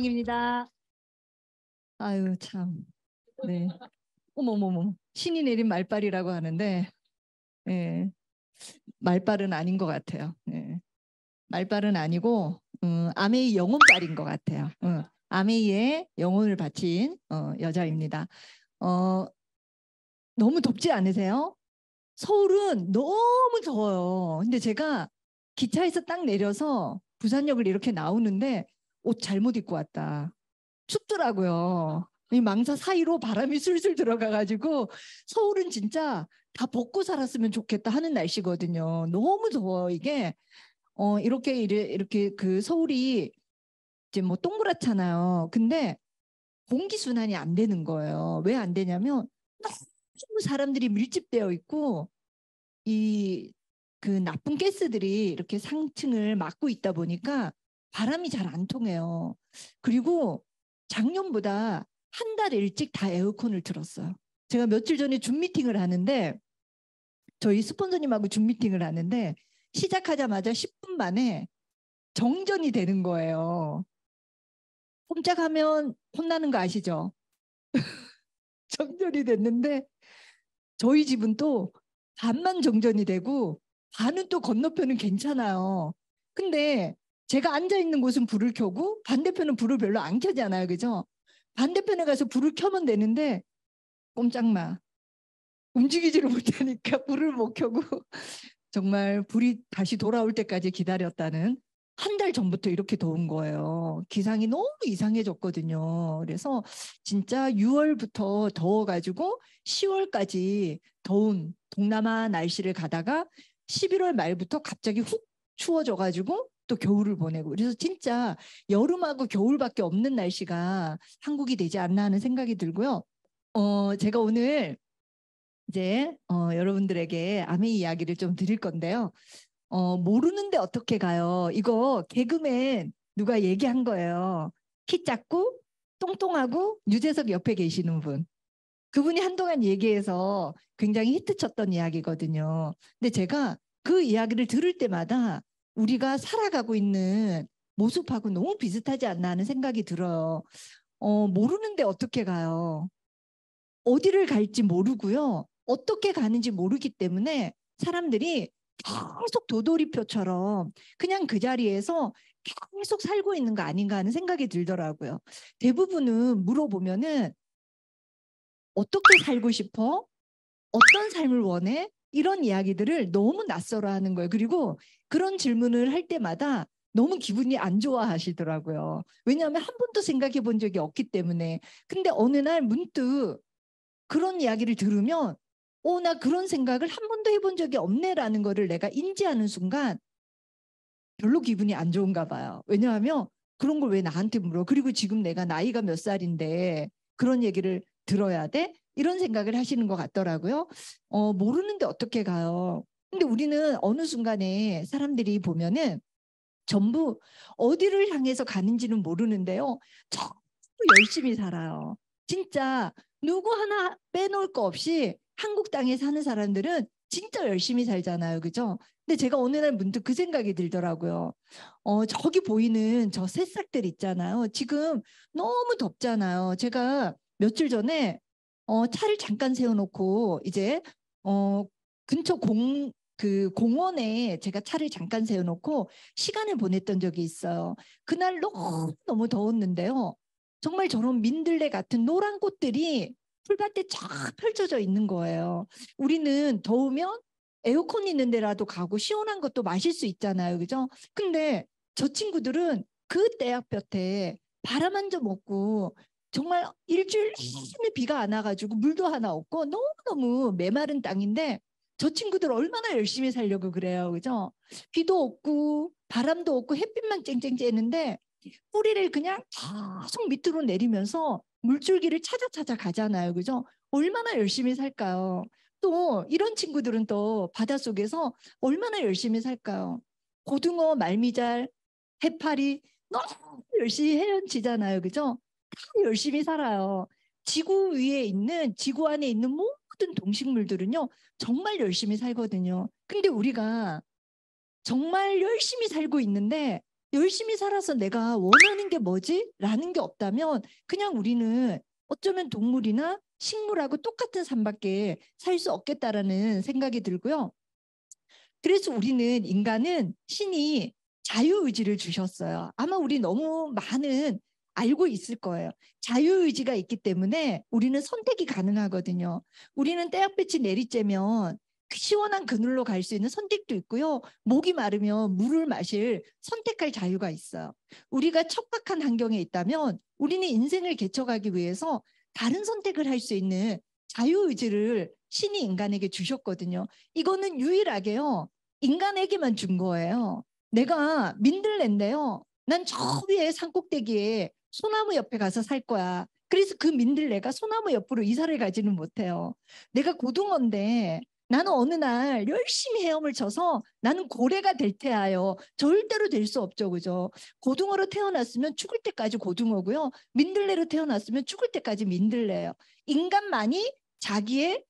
김영입니다 아유 참. 네. 어머머머. 신이 내린 말빨이라고 하는데 예. 말빨은 아닌 것 같아요. 예. 말빨은 아니고 음, 어, 아메이 영혼빨인것 같아요. 음, 어, 아메이의 영혼을 바친 어, 여자입니다. 어, 너무 덥지 않으세요? 서울은 너무 더워요. 근데 제가 기차에서 딱 내려서 부산역을 이렇게 나오는데 옷 잘못 입고 왔다. 춥더라고요. 이 망사 사이로 바람이 술술 들어가가지고 서울은 진짜 다 벗고 살았으면 좋겠다 하는 날씨거든요. 너무 더워 이게 어 이렇게 이렇게 그 서울이 이제 뭐 동그랗잖아요. 근데 공기 순환이 안 되는 거예요. 왜 안 되냐면 너무 사람들이 밀집되어 있고 이 그 나쁜 가스들이 이렇게 상층을 막고 있다 보니까 바람이 잘 안 통해요. 그리고 작년보다 한 달 일찍 다 에어컨을 틀었어요. 제가 며칠 전에 줌 미팅을 하는데 저희 스폰서님하고 줌 미팅을 하는데 시작하자마자 10분 만에 정전이 되는 거예요. 꼼짝하면 혼나는 거 아시죠? 정전이 됐는데 저희 집은 또 반만 정전이 되고 반은 또 건너편은 괜찮아요. 근데 제가 앉아 있는 곳은 불을 켜고 반대편은 불을 별로 안 켜잖아요. 그죠? 반대편에 가서 불을 켜면 되는데 꼼짝마 움직이지를 못하니까 불을 못 켜고 정말 불이 다시 돌아올 때까지 기다렸다는 한 달 전부터 이렇게 더운 거예요. 기상이 너무 이상해졌거든요. 그래서 진짜 6월부터 더워가지고 10월까지 더운 동남아 날씨를 가다가 11월 말부터 갑자기 훅 추워져가지고 또 겨울을 보내고 그래서 진짜 여름하고 겨울밖에 없는 날씨가 한국이 되지 않나 하는 생각이 들고요. 어, 제가 오늘 이제 어, 여러분들에게 아메 이야기를 좀 드릴 건데요. 어, 모르는데 어떻게 가요? 이거 개그맨 누가 얘기한 거예요. 키 작고 똥똥하고 유재석 옆에 계시는 분. 그분이 한동안 얘기해서 굉장히 히트쳤던 이야기거든요. 근데 제가 그 이야기를 들을 때마다 우리가 살아가고 있는 모습하고 너무 비슷하지 않나 하는 생각이 들어요. 어, 모르는데 어떻게 가요? 어디를 갈지 모르고요. 어떻게 가는지 모르기 때문에 사람들이 계속 도돌이표처럼 그냥 그 자리에서 계속 살고 있는 거 아닌가 하는 생각이 들더라고요. 대부분은 물어보면은 어떻게 살고 싶어? 어떤 삶을 원해? 이런 이야기들을 너무 낯설어 하는 거예요. 그리고 그런 질문을 할 때마다 너무 기분이 안 좋아하시더라고요. 왜냐하면 한 번도 생각해 본 적이 없기 때문에. 근데 어느 날 문득 그런 이야기를 들으면 오, 어, 나 그런 생각을 한 번도 해본 적이 없네라는 거를 내가 인지하는 순간 별로 기분이 안 좋은가 봐요. 왜냐하면 그런 걸 왜 나한테 물어? 그리고 지금 내가 나이가 몇 살인데 그런 얘기를 들어야 돼? 이런 생각을 하시는 것 같더라고요. 어, 모르는데 어떻게 가요? 근데 우리는 어느 순간에 사람들이 보면은 전부 어디를 향해서 가는지는 모르는데요. 전부 열심히 살아요. 진짜 누구 하나 빼놓을 거 없이 한국 땅에 사는 사람들은 진짜 열심히 살잖아요. 그죠? 근데 제가 어느 날 문득 그 생각이 들더라고요. 어, 저기 보이는 저 새싹들 있잖아요. 지금 너무 덥잖아요. 제가 며칠 전에 어, 차를 잠깐 세워놓고 이제 어, 근처 공, 그 공원에 제가 차를 잠깐 세워놓고 시간을 보냈던 적이 있어요. 그날 너무, 너무 더웠는데요. 정말 저런 민들레 같은 노란 꽃들이 풀밭에 쫙 펼쳐져 있는 거예요. 우리는 더우면 에어컨 있는 데라도 가고 시원한 것도 마실 수 있잖아요. 그죠? 근데 저 친구들은 그 대학볕에 바람 한점 없고 정말 일주일 내내 음. 비가 안 와가지고 물도 하나 없고 너무너무 메마른 땅인데 저 친구들 얼마나 열심히 살려고 그래요. 그죠? 비도 없고 바람도 없고 햇빛만 쨍쨍 쬐는데 뿌리를 그냥 아. 계속 밑으로 내리면서 물줄기를 찾아 찾아 가잖아요. 그죠? 얼마나 열심히 살까요? 또 이런 친구들은 또 바닷속에서 얼마나 열심히 살까요? 고등어, 말미잘, 해파리 너무 열심히 헤엄치잖아요. 그죠? 참 열심히 살아요. 지구 위에 있는 지구 안에 있는 모든 동식물들은요 정말 열심히 살거든요. 근데 우리가 정말 열심히 살고 있는데 열심히 살아서 내가 원하는 게 뭐지? 라는 게 없다면 그냥 우리는 어쩌면 동물이나 식물하고 똑같은 삶밖에 살 수 없겠다라는 생각이 들고요. 그래서 우리는 인간은 신이 자유의지를 주셨어요. 아마 우리 너무 많은 알고 있을 거예요. 자유의지가 있기 때문에 우리는 선택이 가능하거든요. 우리는 떼약볕이 내리쬐면 시원한 그늘로 갈 수 있는 선택도 있고요. 목이 마르면 물을 마실 선택할 자유가 있어요. 우리가 척박한 환경에 있다면 우리는 인생을 개척하기 위해서 다른 선택을 할 수 있는 자유의지를 신이 인간에게 주셨거든요. 이거는 유일하게요. 인간에게만 준 거예요. 내가 민들레인데요. 난 저 위에 산꼭대기에 소나무 옆에 가서 살 거야. 그래서 그 민들레가 소나무 옆으로 이사를 가지는 못해요. 내가 고등어인데 나는 어느 날 열심히 헤엄을 쳐서 나는 고래가 될 테야요. 절대로 될 수 없죠. 그죠? 고등어로 태어났으면 죽을 때까지 고등어고요. 민들레로 태어났으면 죽을 때까지 민들레예요. 인간만이 자기의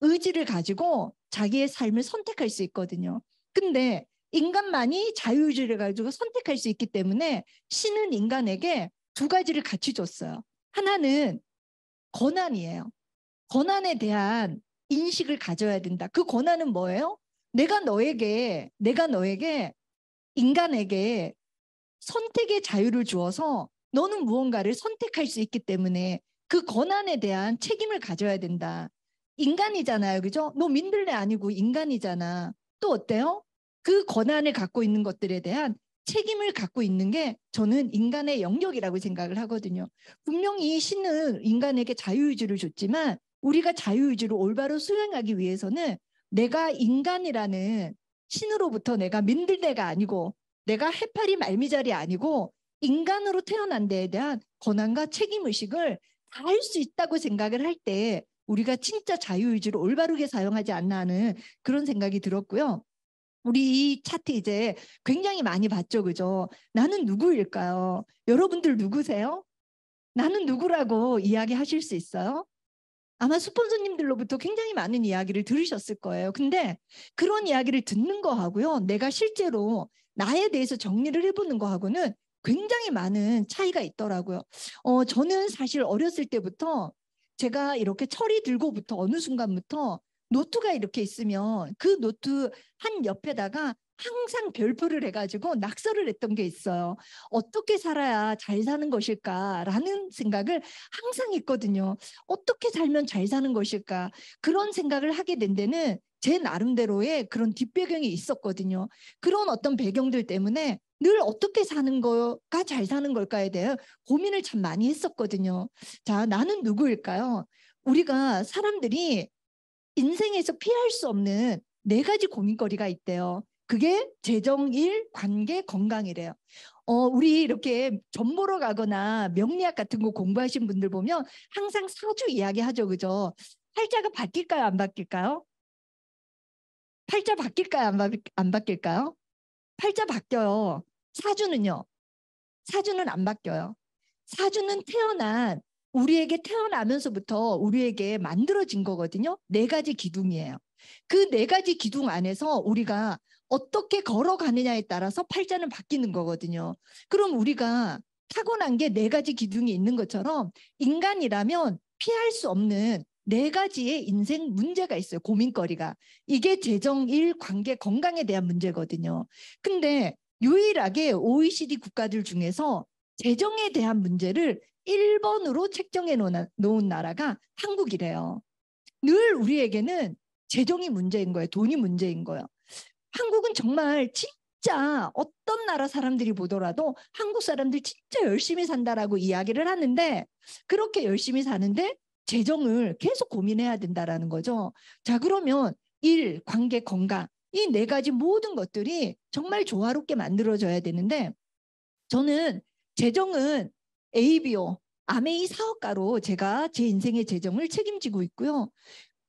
의지를 가지고 자기의 삶을 선택할 수 있거든요. 근데 인간만이 자유의지를 가지고 선택할 수 있기 때문에 신은 인간에게 두 가지를 같이 줬어요. 하나는 권한이에요. 권한에 대한 인식을 가져야 된다. 그 권한은 뭐예요? 내가 너에게, 내가 너에게, 인간에게 선택의 자유를 주어서 너는 무언가를 선택할 수 있기 때문에 그 권한에 대한 책임을 가져야 된다. 인간이잖아요. 그죠? 너 민들레 아니고 인간이잖아. 또 어때요? 그 권한을 갖고 있는 것들에 대한 책임을 갖고 있는 게 저는 인간의 영역이라고 생각을 하거든요. 분명히 신은 인간에게 자유의지를 줬지만 우리가 자유의지를 올바로 수행하기 위해서는 내가 인간이라는 신으로부터 내가 민들레가 아니고 내가 해파리 말미잘이 아니고 인간으로 태어난 데에 대한 권한과 책임의식을 다 할 수 있다고 생각을 할 때 우리가 진짜 자유의지를 올바르게 사용하지 않나 하는 그런 생각이 들었고요. 우리 이 차트 이제 굉장히 많이 봤죠, 그죠? 나는 누구일까요? 여러분들 누구세요? 나는 누구라고 이야기하실 수 있어요? 아마 스폰서님들로부터 굉장히 많은 이야기를 들으셨을 거예요. 근데 그런 이야기를 듣는 거하고요. 내가 실제로 나에 대해서 정리를 해보는 거하고는 굉장히 많은 차이가 있더라고요. 어, 저는 사실 어렸을 때부터 제가 이렇게 철이 들고부터 어느 순간부터 노트가 이렇게 있으면 그 노트 한 옆에다가 항상 별표를 해가지고 낙서를 했던 게 있어요. 어떻게 살아야 잘 사는 것일까라는 생각을 항상 했거든요. 어떻게 살면 잘 사는 것일까 그런 생각을 하게 된 데는 제 나름대로의 그런 뒷배경이 있었거든요. 그런 어떤 배경들 때문에 늘 어떻게 사는 거가 잘 사는 걸까에 대해 고민을 참 많이 했었거든요. 자, 나는 누구일까요? 우리가 사람들이 인생에서 피할 수 없는 네 가지 고민거리가 있대요. 그게 재정 일, 관계, 건강이래요. 어, 우리 이렇게 점 보러 가거나 명리학 같은 거 공부하신 분들 보면 항상 사주 이야기 하죠. 그죠? 팔자가 바뀔까요? 안 바뀔까요? 팔자 바뀔까요? 안, 바, 안 바뀔까요? 팔자 바뀌어요. 사주는요? 사주는 안 바뀌어요. 사주는 태어난 우리에게 태어나면서부터 우리에게 만들어진 거거든요. 네 가지 기둥이에요. 그 네 가지 기둥 안에서 우리가 어떻게 걸어가느냐에 따라서 팔자는 바뀌는 거거든요. 그럼 우리가 타고난 게 네 가지 기둥이 있는 것처럼 인간이라면 피할 수 없는 네 가지의 인생 문제가 있어요. 고민거리가. 이게 재정, 일, 관계, 건강에 대한 문제거든요. 근데 유일하게 OECD 국가들 중에서 재정에 대한 문제를 1번으로 책정해 놓은 나라가 한국이래요. 늘 우리에게는 재정이 문제인 거예요. 돈이 문제인 거예요. 한국은 정말 진짜 어떤 나라 사람들이 보더라도 한국 사람들 진짜 열심히 산다라고 이야기를 하는데 그렇게 열심히 사는데 재정을 계속 고민해야 된다라는 거죠. 자, 그러면 1. 관계, 건강 이 네 가지 모든 것들이 정말 조화롭게 만들어져야 되는데 저는 재정은 ABO 아메이 사업가로 제가 제 인생의 재정을 책임지고 있고요.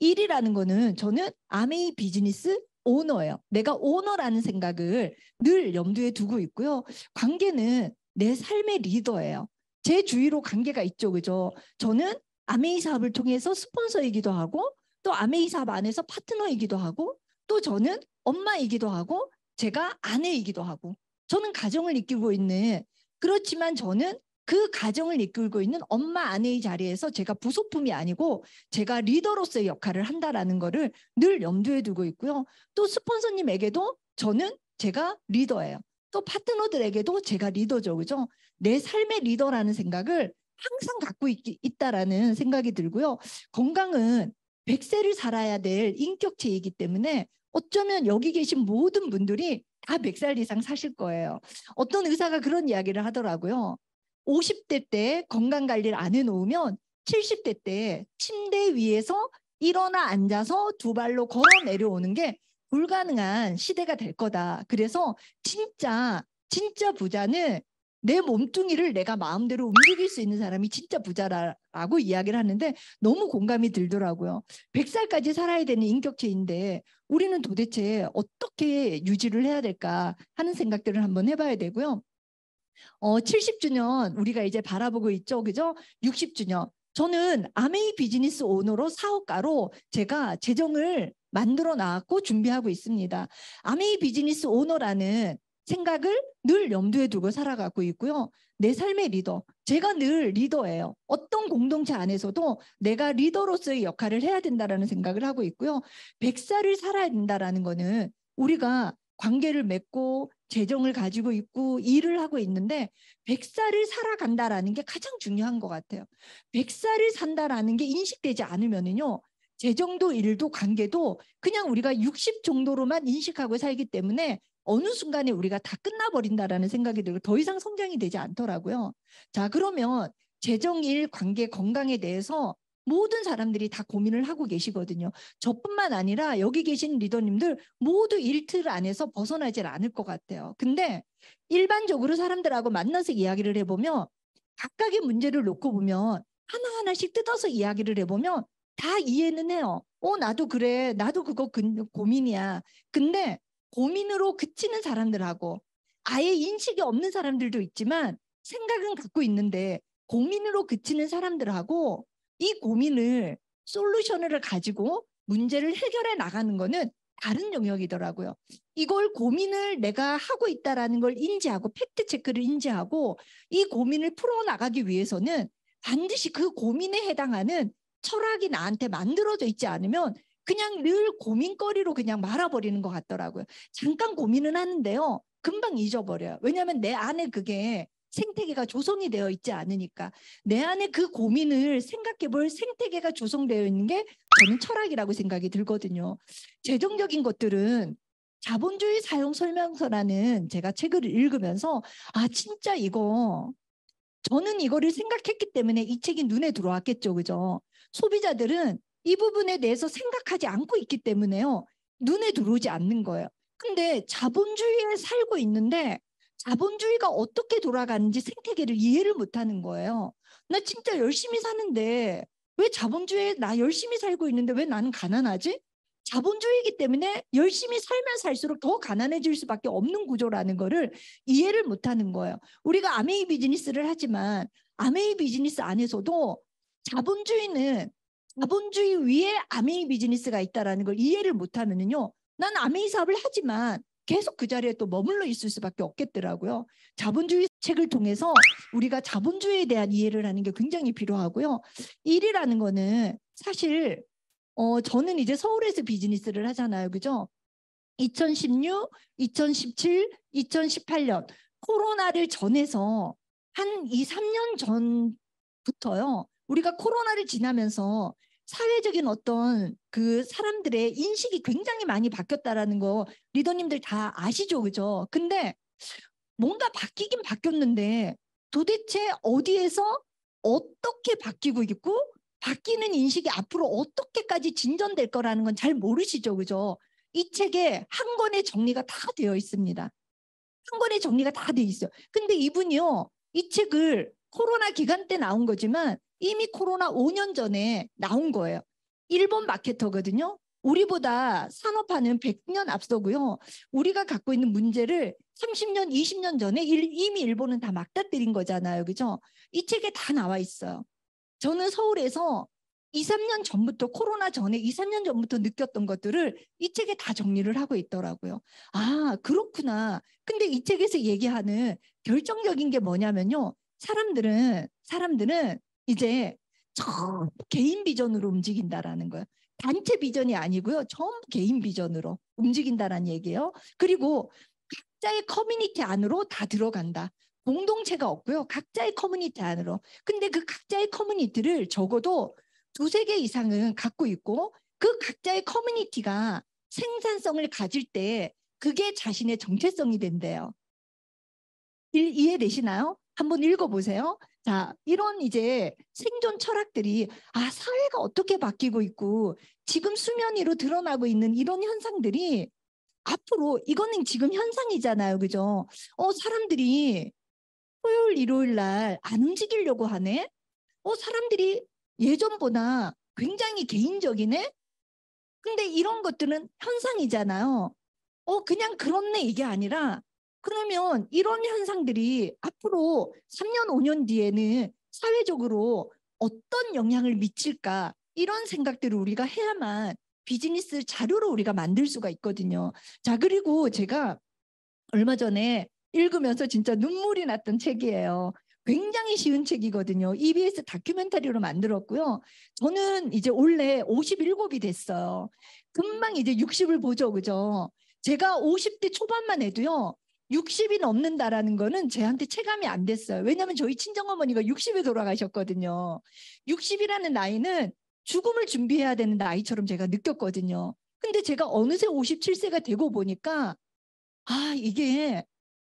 1이라는 거는 저는 아메이 비즈니스 오너예요. 내가 오너라는 생각을 늘 염두에 두고 있고요. 관계는 내 삶의 리더예요. 제 주위로 관계가 있죠. 그죠? 저는 아메이 사업을 통해서 스폰서이기도 하고 또 아메이 사업 안에서 파트너이기도 하고 또 저는 엄마이기도 하고 제가 아내이기도 하고 저는 가정을 이끌고 있는 그렇지만 저는 그 가정을 이끌고 있는 엄마 아내의 자리에서 제가 부속품이 아니고 제가 리더로서의 역할을 한다라는 거를 늘 염두에 두고 있고요. 또 스폰서님에게도 저는 제가 리더예요. 또 파트너들에게도 제가 리더죠. 그죠? 내 삶의 리더라는 생각을 항상 갖고 있, 있다라는 생각이 들고요. 건강은 백세를 살아야 될 인격체이기 때문에 어쩌면 여기 계신 모든 분들이 다 100살 이상 사실 거예요. 어떤 의사가 그런 이야기를 하더라고요. 50대 때 건강 관리를 안 해놓으면 70대 때 침대 위에서 일어나 앉아서 두 발로 걸어 내려오는 게 불가능한 시대가 될 거다. 그래서 진짜 진짜 부자는 내 몸뚱이를 내가 마음대로 움직일 수 있는 사람이 진짜 부자라고 이야기를 하는데 너무 공감이 들더라고요. 100살까지 살아야 되는 인격체인데 우리는 도대체 어떻게 유지를 해야 될까 하는 생각들을 한번 해봐야 되고요. 어, 70주년 우리가 이제 바라보고 있죠. 그죠? 60주년. 저는 아메이 비즈니스 오너로 사업가로 제가 재정을 만들어 나왔고 준비하고 있습니다. 아메이 비즈니스 오너라는 생각을 늘 염두에 두고 살아가고 있고요. 내 삶의 리더. 제가 늘 리더예요. 어떤 공동체 안에서도 내가 리더로서의 역할을 해야 된다라는 생각을 하고 있고요. 백살을 살아야 된다라는 거는 우리가 관계를 맺고 재정을 가지고 있고 일을 하고 있는데 백살을 살아간다라는 게 가장 중요한 것 같아요. 백살을 산다라는 게 인식되지 않으면은요. 재정도 일도 관계도 그냥 우리가 60 정도로만 인식하고 살기 때문에 어느 순간에 우리가 다 끝나버린다라는 생각이 들고 더 이상 성장이 되지 않더라고요. 자, 그러면 재정 일 관계 건강에 대해서 모든 사람들이 다 고민을 하고 계시거든요. 저뿐만 아니라 여기 계신 리더님들 모두 일틀 안에서 벗어나질 않을 것 같아요. 근데 일반적으로 사람들하고 만나서 이야기를 해보면 각각의 문제를 놓고 보면 하나하나씩 뜯어서 이야기를 해보면 다 이해는 해요. 어, 나도 그래. 나도 그거 고민이야. 근데 고민으로 그치는 사람들하고 아예 인식이 없는 사람들도 있지만 생각은 갖고 있는데 고민으로 그치는 사람들하고 이 고민을 솔루션을 가지고 문제를 해결해 나가는 거는 다른 영역이더라고요. 이걸 고민을 내가 하고 있다라는 걸 인지하고 팩트 체크를 인지하고 이 고민을 풀어 나가기 위해서는 반드시 그 고민에 해당하는 철학이 나한테 만들어져 있지 않으면 그냥 늘 고민거리로 그냥 말아버리는 것 같더라고요. 잠깐 고민은 하는데요. 금방 잊어버려요. 왜냐하면 내 안에 그게 생태계가 조성이 되어 있지 않으니까 내 안에 그 고민을 생각해 볼 생태계가 조성되어 있는 게 저는 철학이라고 생각이 들거든요. 재정적인 것들은 자본주의 사용 설명서라는 제가 책을 읽으면서 아 진짜 이거 저는 이거를 생각했기 때문에 이 책이 눈에 들어왔겠죠. 그죠? 소비자들은 이 부분에 대해서 생각하지 않고 있기 때문에요. 눈에 들어오지 않는 거예요. 근데 자본주의에 살고 있는데 자본주의가 어떻게 돌아가는지 생태계를 이해를 못하는 거예요. 나 진짜 열심히 사는데 왜자본주의나 열심히 살고 있는데 왜 나는 가난하지? 자본주의이기 때문에 열심히 살면 살수록 더 가난해질 수밖에 없는 구조라는 거를 이해를 못하는 거예요. 우리가 아메이 비즈니스를 하지만 아메이 비즈니스 안에서도 자본주의는 자본주의 위에 아메이 비즈니스가 있다라는 걸 이해를 못하면은요. 난 아메이 사업을 하지만 계속 그 자리에 또 머물러 있을 수밖에 없겠더라고요. 자본주의 책을 통해서 우리가 자본주의에 대한 이해를 하는 게 굉장히 필요하고요. 일이라는 거는 사실 어 저는 이제 서울에서 비즈니스를 하잖아요. 그죠? 2016, 2017, 2018년 코로나를 전해서 한 2, 3년 전부터요. 우리가 코로나를 지나면서 사회적인 어떤 그 사람들의 인식이 굉장히 많이 바뀌었다라는 거 리더님들 다 아시죠, 그죠? 근데 뭔가 바뀌긴 바뀌었는데 도대체 어디에서 어떻게 바뀌고 있고 바뀌는 인식이 앞으로 어떻게까지 진전될 거라는 건 잘 모르시죠, 그죠? 이 책에 한 권의 정리가 다 되어 있습니다. 한 권의 정리가 다 되어 있어요. 근데 이분이요, 이 책을 코로나 기간 때 나온 거지만 이미 코로나 5년 전에 나온 거예요. 일본 마케터거든요. 우리보다 산업화는 100년 앞서고요. 우리가 갖고 있는 문제를 30년, 20년 전에 일, 이미 일본은 다 막다뜨린 거잖아요. 그죠? 이 책에 다 나와 있어요. 저는 서울에서 2, 3년 전부터 코로나 전에 2, 3년 전부터 느꼈던 것들을 이 책에 다 정리를 하고 있더라고요. 아, 그렇구나. 근데 이 책에서 얘기하는 결정적인 게 뭐냐면요. 사람들은 사람들은 이제 저 개인 비전으로 움직인다라는 거예요. 단체 비전이 아니고요. 전부 개인 비전으로 움직인다라는 얘기예요. 그리고 각자의 커뮤니티 안으로 다 들어간다. 공동체가 없고요. 각자의 커뮤니티 안으로. 근데 그 각자의 커뮤니티를 적어도 두세 개 이상은 갖고 있고 그 각자의 커뮤니티가 생산성을 가질 때 그게 자신의 정체성이 된대요. 일, 이해되시나요? 한번 읽어보세요. 자, 이런 이제 생존 철학들이 아, 사회가 어떻게 바뀌고 있고 지금 수면 위로 드러나고 있는 이런 현상들이 앞으로 이거는 지금 현상이잖아요. 그죠? 어, 사람들이 토요일, 일요일 날 안 움직이려고 하네? 어, 사람들이 예전보다 굉장히 개인적이네? 근데 이런 것들은 현상이잖아요. 어, 그냥 그렇네. 이게 아니라 그러면 이런 현상들이 앞으로 3년, 5년 뒤에는 사회적으로 어떤 영향을 미칠까 이런 생각들을 우리가 해야만 비즈니스 자료로 우리가 만들 수가 있거든요. 자, 그리고 제가 얼마 전에 읽으면서 진짜 눈물이 났던 책이에요. 굉장히 쉬운 책이거든요. EBS 다큐멘터리로 만들었고요. 저는 이제 올해 57이 됐어요. 금방 이제 60을 보죠. 그죠? 제가 50대 초반만 해도요. 60이 넘는다라는 거는 저한테 체감이 안 됐어요. 왜냐하면 저희 친정어머니가 60에 돌아가셨거든요. 60이라는 나이는 죽음을 준비해야 되는 나이처럼 제가 느꼈거든요. 근데 제가 어느새 57세가 되고 보니까 아, 이게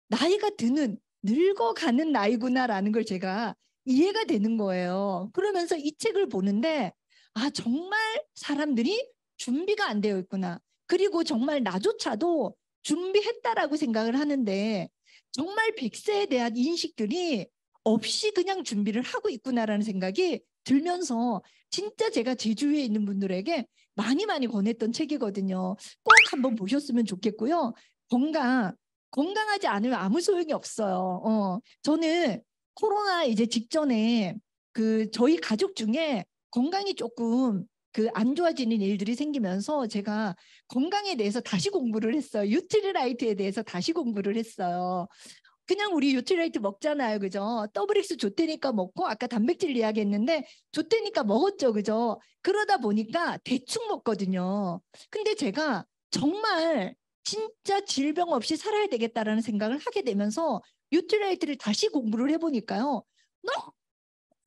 나이가 드는, 늙어가는 나이구나라는 걸 제가 이해가 되는 거예요. 그러면서 이 책을 보는데 아, 정말 사람들이 준비가 안 되어 있구나. 그리고 정말 나조차도 준비했다라고 생각을 하는데 정말 백세에 대한 인식들이 없이 그냥 준비를 하고 있구나라는 생각이 들면서 진짜 제가 제주에 있는 분들에게 많이 많이 권했던 책이거든요. 꼭 한번 보셨으면 좋겠고요. 건강 건강하지 않으면 아무 소용이 없어요. 어, 저는 코로나 이제 직전에 그 저희 가족 중에 건강이 조금 그안 좋아지는 일들이 생기면서 제가 건강에 대해서 다시 공부를 했어요. 유틸라이트에 대해서 다시 공부를 했어요. 그냥 우리 유틸라이트 먹잖아요. 그죠? 더블엑스 좋대니까 먹고 아까 단백질 이야기했는데 좋대니까 먹었죠. 그죠? 그러다 보니까 대충 먹거든요. 근데 제가 정말 진짜 질병 없이 살아야 되겠다라는 생각을 하게 되면서 유틸라이트를 다시 공부를 해보니까요.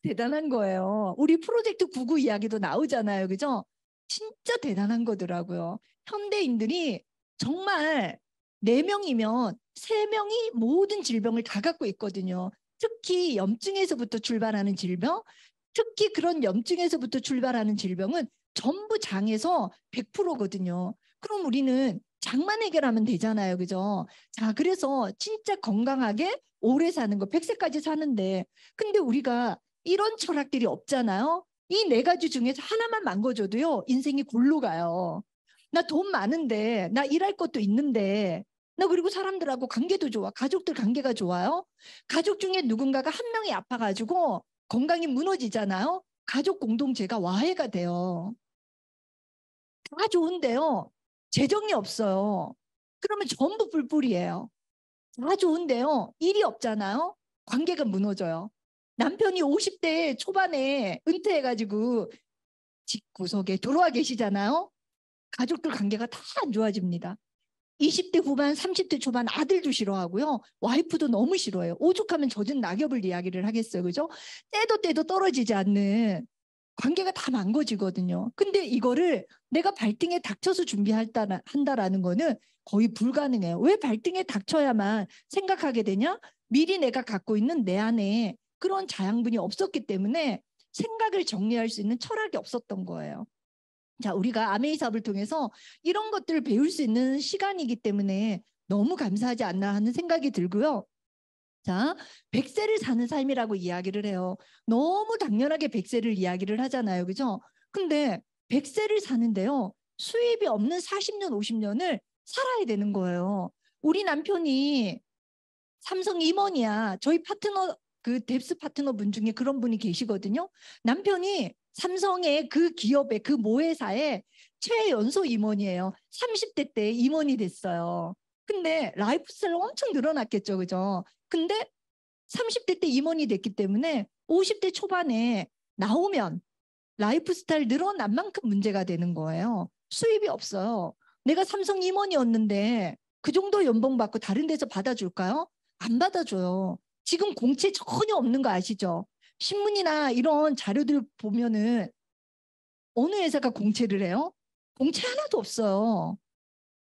대단한 거예요. 우리 프로젝트 99 이야기도 나오잖아요. 그죠? 진짜 대단한 거더라고요. 현대인들이 정말 4명이면 3명이 모든 질병을 다 갖고 있거든요. 특히 염증에서부터 출발하는 질병, 특히 그런 염증에서부터 출발하는 질병은 전부 장에서 100%거든요. 그럼 우리는 장만 해결하면 되잖아요. 그죠? 자, 그래서 진짜 건강하게 오래 사는 거, 100세까지 사는데. 근데 우리가 이런 철학들이 없잖아요. 이 네 가지 중에서 하나만 망가져도요. 인생이 골로 가요. 나 돈 많은데 나 일할 것도 있는데 나 그리고 사람들하고 관계도 좋아. 가족들 관계가 좋아요. 가족 중에 누군가가 한 명이 아파가지고 건강이 무너지잖아요. 가족 공동체가 와해가 돼요. 다 좋은데요. 재정이 없어요. 그러면 전부 뿔뿔이에요. 다 좋은데요. 일이 없잖아요. 관계가 무너져요. 남편이 50대 초반에 은퇴해가지고 집 구석에 들어와 계시잖아요. 가족들 관계가 다 안 좋아집니다. 20대 후반, 30대 초반 아들도 싫어하고요. 와이프도 너무 싫어해요. 오죽하면 젖은 낙엽을 이야기를 하겠어요. 그죠? 때도 때도 떨어지지 않는 관계가 다 망가지거든요. 근데 이거를 내가 발등에 닥쳐서 준비한다라는 거는 거의 불가능해요. 왜 발등에 닥쳐야만 생각하게 되냐? 미리 내가 갖고 있는 내 안에 그런 자양분이 없었기 때문에 생각을 정리할 수 있는 철학이 없었던 거예요. 자, 우리가 아메이 사을 통해서 이런 것들을 배울 수 있는 시간이기 때문에 너무 감사하지 않나 하는 생각이 들고요. 자, 백세를 사는 삶이라고 이야기를 해요. 너무 당연하게 백세를 이야기를 하잖아요. 그죠? 근데 백세를 사는데요. 수입이 없는 40년, 50년을 살아야 되는 거예요. 우리 남편이 삼성 임원이야. 저희 파트너 그 뎁스 파트너 분 중에 그런 분이 계시거든요. 남편이 삼성의 그 기업의 그 모회사의 최연소 임원이에요. 30대 때 임원이 됐어요. 근데 라이프스타일 엄청 늘어났겠죠. 그죠? 근데 30대 때 임원이 됐기 때문에 50대 초반에 나오면 라이프스타일 늘어난 만큼 문제가 되는 거예요. 수입이 없어요. 내가 삼성 임원이었는데 그 정도 연봉 받고 다른 데서 받아줄까요? 안 받아줘요. 지금 공채 전혀 없는 거 아시죠? 신문이나 이런 자료들 보면은 어느 회사가 공채를 해요? 공채 하나도 없어요.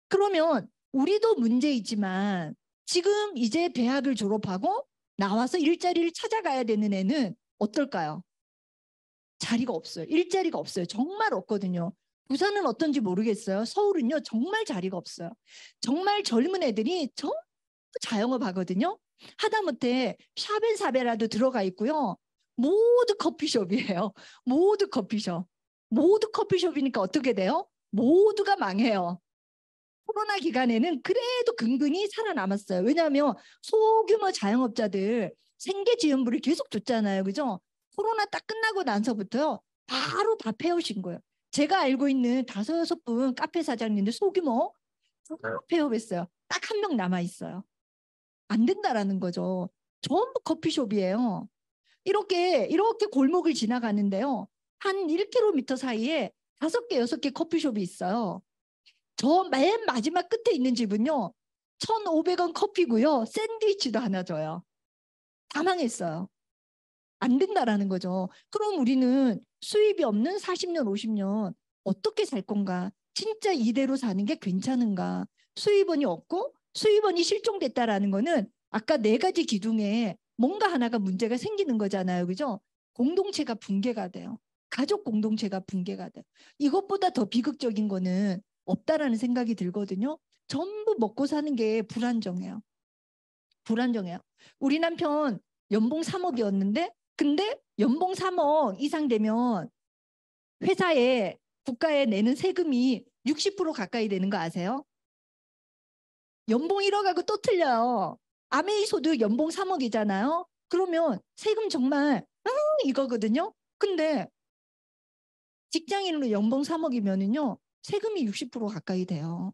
그러면 우리도 문제이지만 지금 이제 대학을 졸업하고 나와서 일자리를 찾아가야 되는 애는 어떨까요? 자리가 없어요. 일자리가 없어요. 정말 없거든요. 부산은 어떤지 모르겠어요. 서울은요, 정말 자리가 없어요. 정말 젊은 애들이 전 자영업 하거든요. 하다못해 샵앤사베라도 들어가 있고요. 모두 커피숍이에요. 모두 커피숍. 모두 커피숍이니까 어떻게 돼요? 모두가 망해요. 코로나 기간에는 그래도 근근히 살아남았어요. 왜냐하면 소규모 자영업자들 생계 지원부를 계속 줬잖아요. 그죠? 코로나 딱 끝나고 난서부터요 바로 다 폐업신 거예요. 제가 알고 있는 다섯 여섯 분 카페 사장님들 소규모 다 네. 폐업했어요. 딱 한 명 남아 있어요. 안 된다라는 거죠. 전부 커피숍이에요. 이렇게 이렇게 골목을 지나가는데요. 한 1km 사이에 다섯 개 여섯 개 커피숍이 있어요. 저 맨 마지막 끝에 있는 집은요. 1,500원 커피고요. 샌드위치도 하나 줘요. 다 망했어요. 안 된다라는 거죠. 그럼 우리는 수입이 없는 40년, 50년 어떻게 살 건가? 진짜 이대로 사는 게 괜찮은가? 수입원이 없고 수입원이 실종됐다라는 거는 아까 네 가지 기둥에 뭔가 하나가 문제가 생기는 거잖아요. 그죠? 공동체가 붕괴가 돼요. 가족 공동체가 붕괴가 돼요. 이것보다 더 비극적인 거는 없다라는 생각이 들거든요. 전부 먹고 사는 게 불안정해요. 불안정해요. 우리 남편 연봉 3억이었는데 근데 연봉 3억 이상 되면 회사에 국가에 내는 세금이 60% 가까이 되는 거 아세요? 연봉 1억하고 또 틀려요. 아메이소도 연봉 3억이잖아요. 그러면 세금 정말 음, 이거거든요. 근데 직장인으로 연봉 3억이면은요. 세금이 60% 가까이 돼요.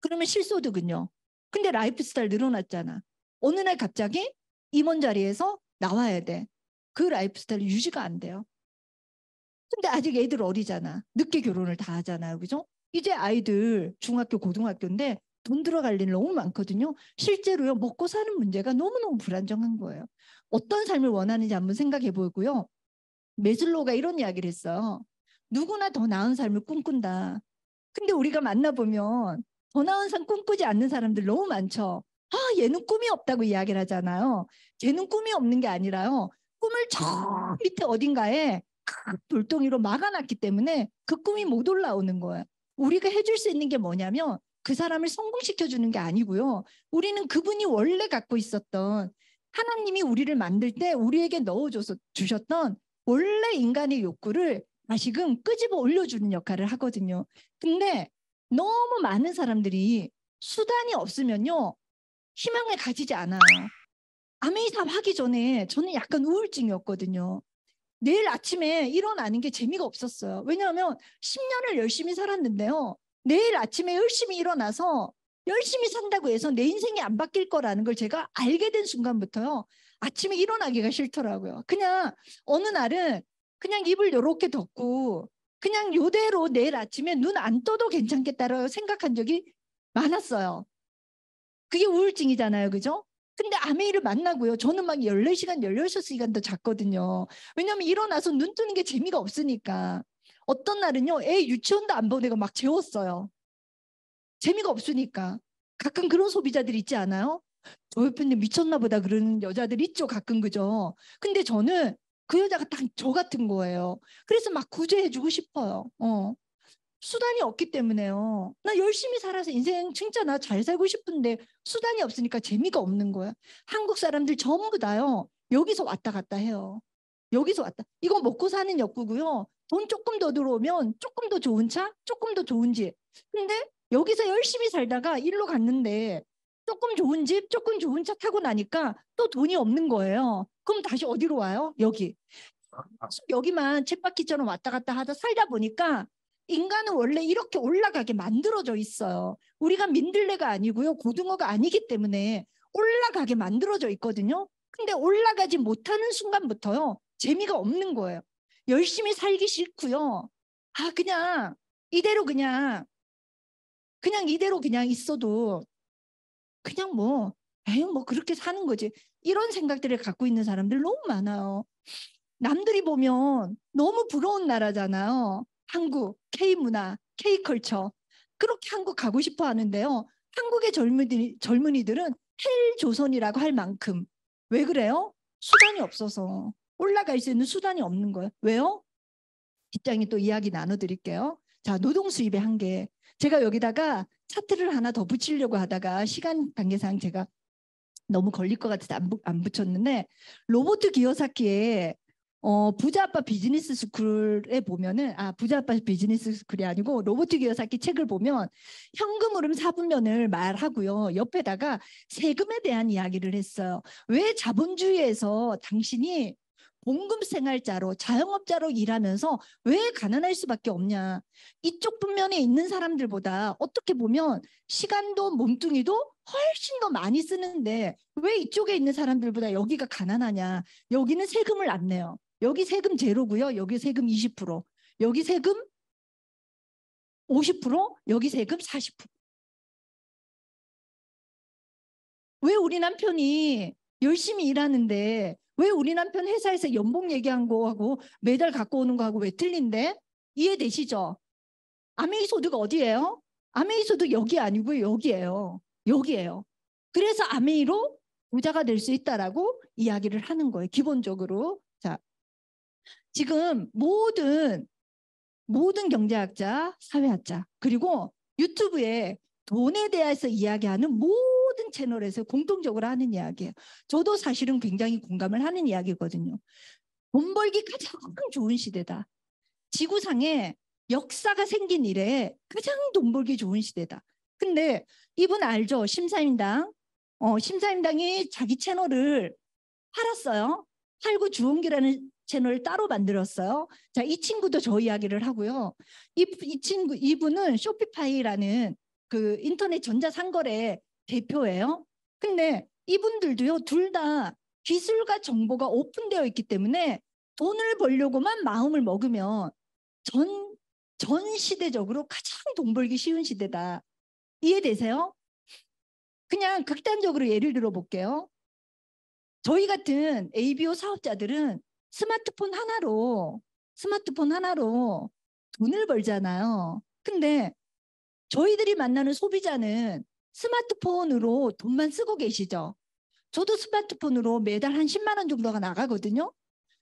그러면 실소득은요. 근데 라이프 스타일 늘어났잖아. 어느 날 갑자기 임원 자리에서 나와야 돼. 그 라이프 스타일 유지가 안 돼요. 근데 아직 애들 어리잖아. 늦게 결혼을 다 하잖아요. 그죠? 이제 아이들 중학교, 고등학교인데 돈 들어갈 일 너무 많거든요. 실제로요, 먹고 사는 문제가 너무너무 불안정한 거예요. 어떤 삶을 원하는지 한번 생각해 보고요. 메슬로가 이런 이야기를 했어요. 누구나 더 나은 삶을 꿈꾼다. 근데 우리가 만나보면 더 나은 삶 꿈꾸지 않는 사람들 너무 많죠. 아, 얘는 꿈이 없다고 이야기를 하잖아요. 걔는 꿈이 없는 게 아니라요. 꿈을 저 밑에 어딘가에 돌덩이로 막아놨기 때문에 그 꿈이 못 올라오는 거예요. 우리가 해줄 수 있는 게 뭐냐면 그 사람을 성공시켜 주는 게 아니고요. 우리는 그분이 원래 갖고 있었던 하나님이 우리를 만들 때 우리에게 넣어줘서 주셨던 원래 인간의 욕구를 아시금 끄집어 올려주는 역할을 하거든요. 근데 너무 많은 사람들이 수단이 없으면요. 희망을 가지지 않아요. 아메이삽 하기 전에 저는 약간 우울증이었거든요. 내일 아침에 일어나는 게 재미가 없었어요. 왜냐하면 10년을 열심히 살았는데요. 내일 아침에 열심히 일어나서 열심히 산다고 해서 내 인생이 안 바뀔 거라는 걸 제가 알게 된 순간부터요. 아침에 일어나기가 싫더라고요. 그냥 어느 날은 그냥 입을 요렇게 덮고 그냥 요대로 내일 아침에 눈 안 떠도 괜찮겠다라고 생각한 적이 많았어요. 그게 우울증이잖아요. 그죠? 근데 아메이를 만나고요. 저는 막 14시간, 16시간 도 잤거든요. 왜냐면 일어나서 눈 뜨는 게 재미가 없으니까. 어떤 날은요, 애 유치원도 안 보내고 막 재웠어요. 재미가 없으니까. 가끔 그런 소비자들 있지 않아요? 저 대표님 미쳤나 보다 그러는 여자들 있죠, 가끔 그죠? 근데 저는 그 여자가 딱 저 같은 거예요. 그래서 막 구제해주고 싶어요. 어. 수단이 없기 때문에요. 나 열심히 살아서 인생 진짜 나 잘 살고 싶은데 수단이 없으니까 재미가 없는 거야. 한국 사람들 전부 다요. 여기서 왔다 갔다 해요. 여기서 왔다. 이거 먹고 사는 욕구고요. 돈 조금 더 들어오면 조금 더 좋은 차, 조금 더 좋은 집. 근데 여기서 열심히 살다가 일로 갔는데 조금 좋은 집, 조금 좋은 차 타고 나니까 또 돈이 없는 거예요. 그럼 다시 어디로 와요? 여기. 여기만 쳇바퀴처럼 왔다 갔다 하다 살다 보니까 인간은 원래 이렇게 올라가게 만들어져 있어요. 우리가 민들레가 아니고요. 고등어가 아니기 때문에 올라가게 만들어져 있거든요. 근데 올라가지 못하는 순간부터요. 재미가 없는 거예요. 열심히 살기 싫고요. 아, 그냥 이대로 그냥 그냥 이대로 그냥 있어도 그냥 뭐 에이 뭐 그렇게 사는 거지. 이런 생각들을 갖고 있는 사람들 너무 많아요. 남들이 보면 너무 부러운 나라잖아요. 한국, K 문화, K 컬처. 그렇게 한국 가고 싶어 하는데요. 한국의 젊은이, 젊은이들은 헬 조선이라고 할 만큼. 왜 그래요? 수단이 없어서. 올라갈 수 있는 수단이 없는 거예요. 왜요? 직장이 또 이야기 나눠드릴게요. 자, 노동 수입의 한계. 제가 여기다가 차트를 하나 더 붙이려고 하다가 시간 관계상 제가 너무 걸릴 것 같아서 안, 부, 안 붙였는데 로버트 기요사키의 어, 부자 아빠 비즈니스 스쿨에 보면은 아 부자 아빠 비즈니스 스쿨이 아니고 로버트 기요사키 책을 보면 현금 흐름 사분면을 말하고요 옆에다가 세금에 대한 이야기를 했어요 왜 자본주의에서 당신이 봉급 생활자로 자영업자로 일하면서 왜 가난할 수밖에 없냐. 이쪽 분면에 있는 사람들보다 어떻게 보면 시간도 몸뚱이도 훨씬 더 많이 쓰는데 왜 이쪽에 있는 사람들보다 여기가 가난하냐. 여기는 세금을 안 내요. 여기 세금 제로고요. 여기 세금 20%. 여기 세금 50%, 여기 세금 40%. 왜 우리 남편이 열심히 일하는데 왜 우리 남편 회사에서 연봉 얘기한 거하고 매달 갖고 오는 거하고 왜 틀린데? 이해되시죠? 아메이소드 어디예요? 아메이소드 여기 아니고 여기예요. 여기예요. 그래서 아메이로 부자가 될 수 있다라고 이야기를 하는 거예요. 기본적으로. 자, 지금 모든 모든 경제학자, 사회학자, 그리고 유튜브에 돈에 대해서 이야기하는 모든 모든 채널에서 공통적으로 하는 이야기예요. 저도 사실은 굉장히 공감을 하는 이야기거든요. 돈 벌기 가장 좋은 시대다. 지구상에 역사가 생긴 이래 가장 돈 벌기 좋은 시대다. 근데 이분 알죠? 심사임당. 어, 심사임당이 자기 채널을 팔았어요. 팔고 주홍기라는 채널을 따로 만들었어요. 자, 이 친구도 저 이야기를 하고요. 이, 이 친구, 이분은 쇼피파이라는 그 인터넷 전자상거래 대표예요. 근데 이분들도요, 둘 다 기술과 정보가 오픈되어 있기 때문에 돈을 벌려고만 마음을 먹으면 전, 전 시대적으로 가장 돈 벌기 쉬운 시대다. 이해되세요? 그냥 극단적으로 예를 들어 볼게요. 저희 같은 ABO 사업자들은 스마트폰 하나로, 스마트폰 하나로 돈을 벌잖아요. 근데 저희들이 만나는 소비자는 스마트폰으로 돈만 쓰고 계시죠? 저도 스마트폰으로 매달 한 10만 원 정도가 나가거든요.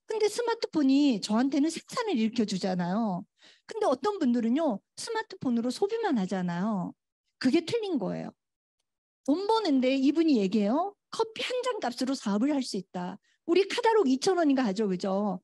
근데 스마트폰이 저한테는 생산을 일으켜 주잖아요. 근데 어떤 분들은요, 스마트폰으로 소비만 하잖아요. 그게 틀린 거예요. 돈 버는데 이분이 얘기해요. 커피 한 잔 값으로 사업을 할 수 있다. 우리 카다록 2천 원인가 하죠, 그죠?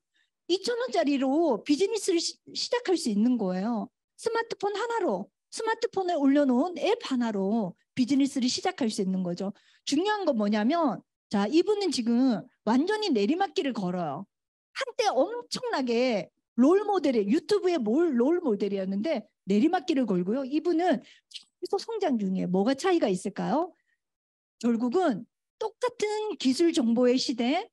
2천 원짜리로 비즈니스를 시, 시작할 수 있는 거예요. 스마트폰 하나로, 스마트폰에 올려놓은 앱 하나로 비즈니스를 시작할 수 있는 거죠. 중요한 건 뭐냐면 자 이분은 지금 완전히 내리막길을 걸어요. 한때 엄청나게 롤 모델의 유튜브의 롤 모델이었는데 내리막길을 걸고요. 이분은 계속 성장 중이에요. 뭐가 차이가 있을까요? 결국은 똑같은 기술 정보의 시대,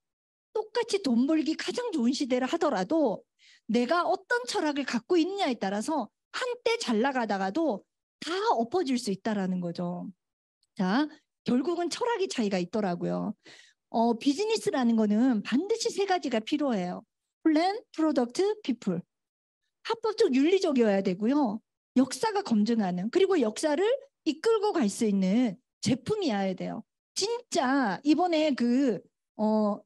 똑같이 돈 벌기 가장 좋은 시대를 하더라도 내가 어떤 철학을 갖고 있냐에 느 따라서 한때 잘 나가다가도 다 엎어질 수 있다라는 거죠. 자, 결국은 철학의 차이가 있더라고요. 어, 비즈니스라는 거는 반드시 세 가지가 필요해요. 플랜, 프로덕트, 피플. 합법적 윤리적이어야 되고요. 역사가 검증하는 그리고 역사를 이끌고 갈 수 있는 제품이어야 돼요. 진짜 이번에 그 어,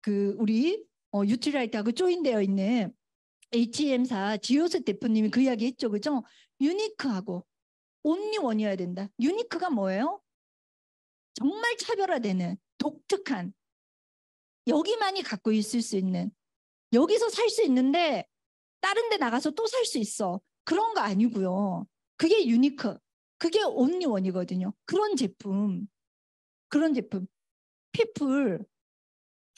그 우리 어, 유틸라이트하고 조인되어 있는 HM사 지오스 대표님이 그 이야기 했죠. 그죠? 유니크하고 온리 원이어야 된다. 유니크가 뭐예요? 정말 차별화되는 독특한 여기만이 갖고 있을 수 있는 여기서 살 수 있는데 다른 데 나가서 또 살 수 있어. 그런 거 아니고요. 그게 유니크. 그게 온리 원이거든요. 그런 제품. 그런 제품. 피플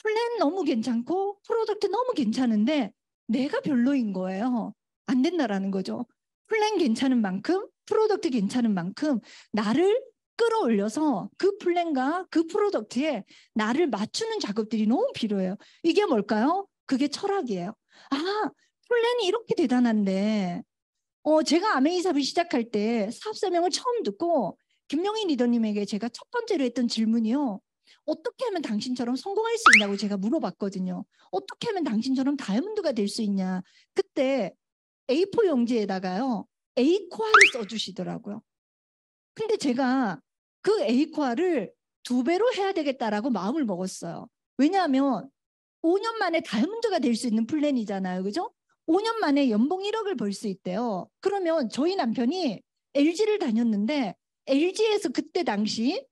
플랜 너무 괜찮고 프로덕트 너무 괜찮은데 내가 별로인 거예요. 안 된다라는 거죠. 플랜 괜찮은 만큼 프로덕트 괜찮은 만큼 나를 끌어올려서 그 플랜과 그 프로덕트에 나를 맞추는 작업들이 너무 필요해요. 이게 뭘까요? 그게 철학이에요. 아, 플랜이 이렇게 대단한데. 어, 제가 아메이 삽업을 시작할 때 사업 설명을 처음 듣고 김영인 리더님에게 제가 첫 번째로 했던 질문이요. 어떻게 하면 당신처럼 성공할 수 있냐고 제가 물어봤거든요. 어떻게 하면 당신처럼 다이아몬드가 될 수 있냐. 그때 A4 용지에다가요. 에이코아를 써주시더라고요. 근데 제가 그에이코아를두 배로 해야 되겠다라고 마음을 먹었어요. 왜냐하면 5년 만에 다이아몬드가 될 수 있는 플랜이잖아요. 그죠? 5년 만에 연봉 1억을 벌 수 있대요. 그러면 저희 남편이 LG를 다녔는데 LG에서 그때 당시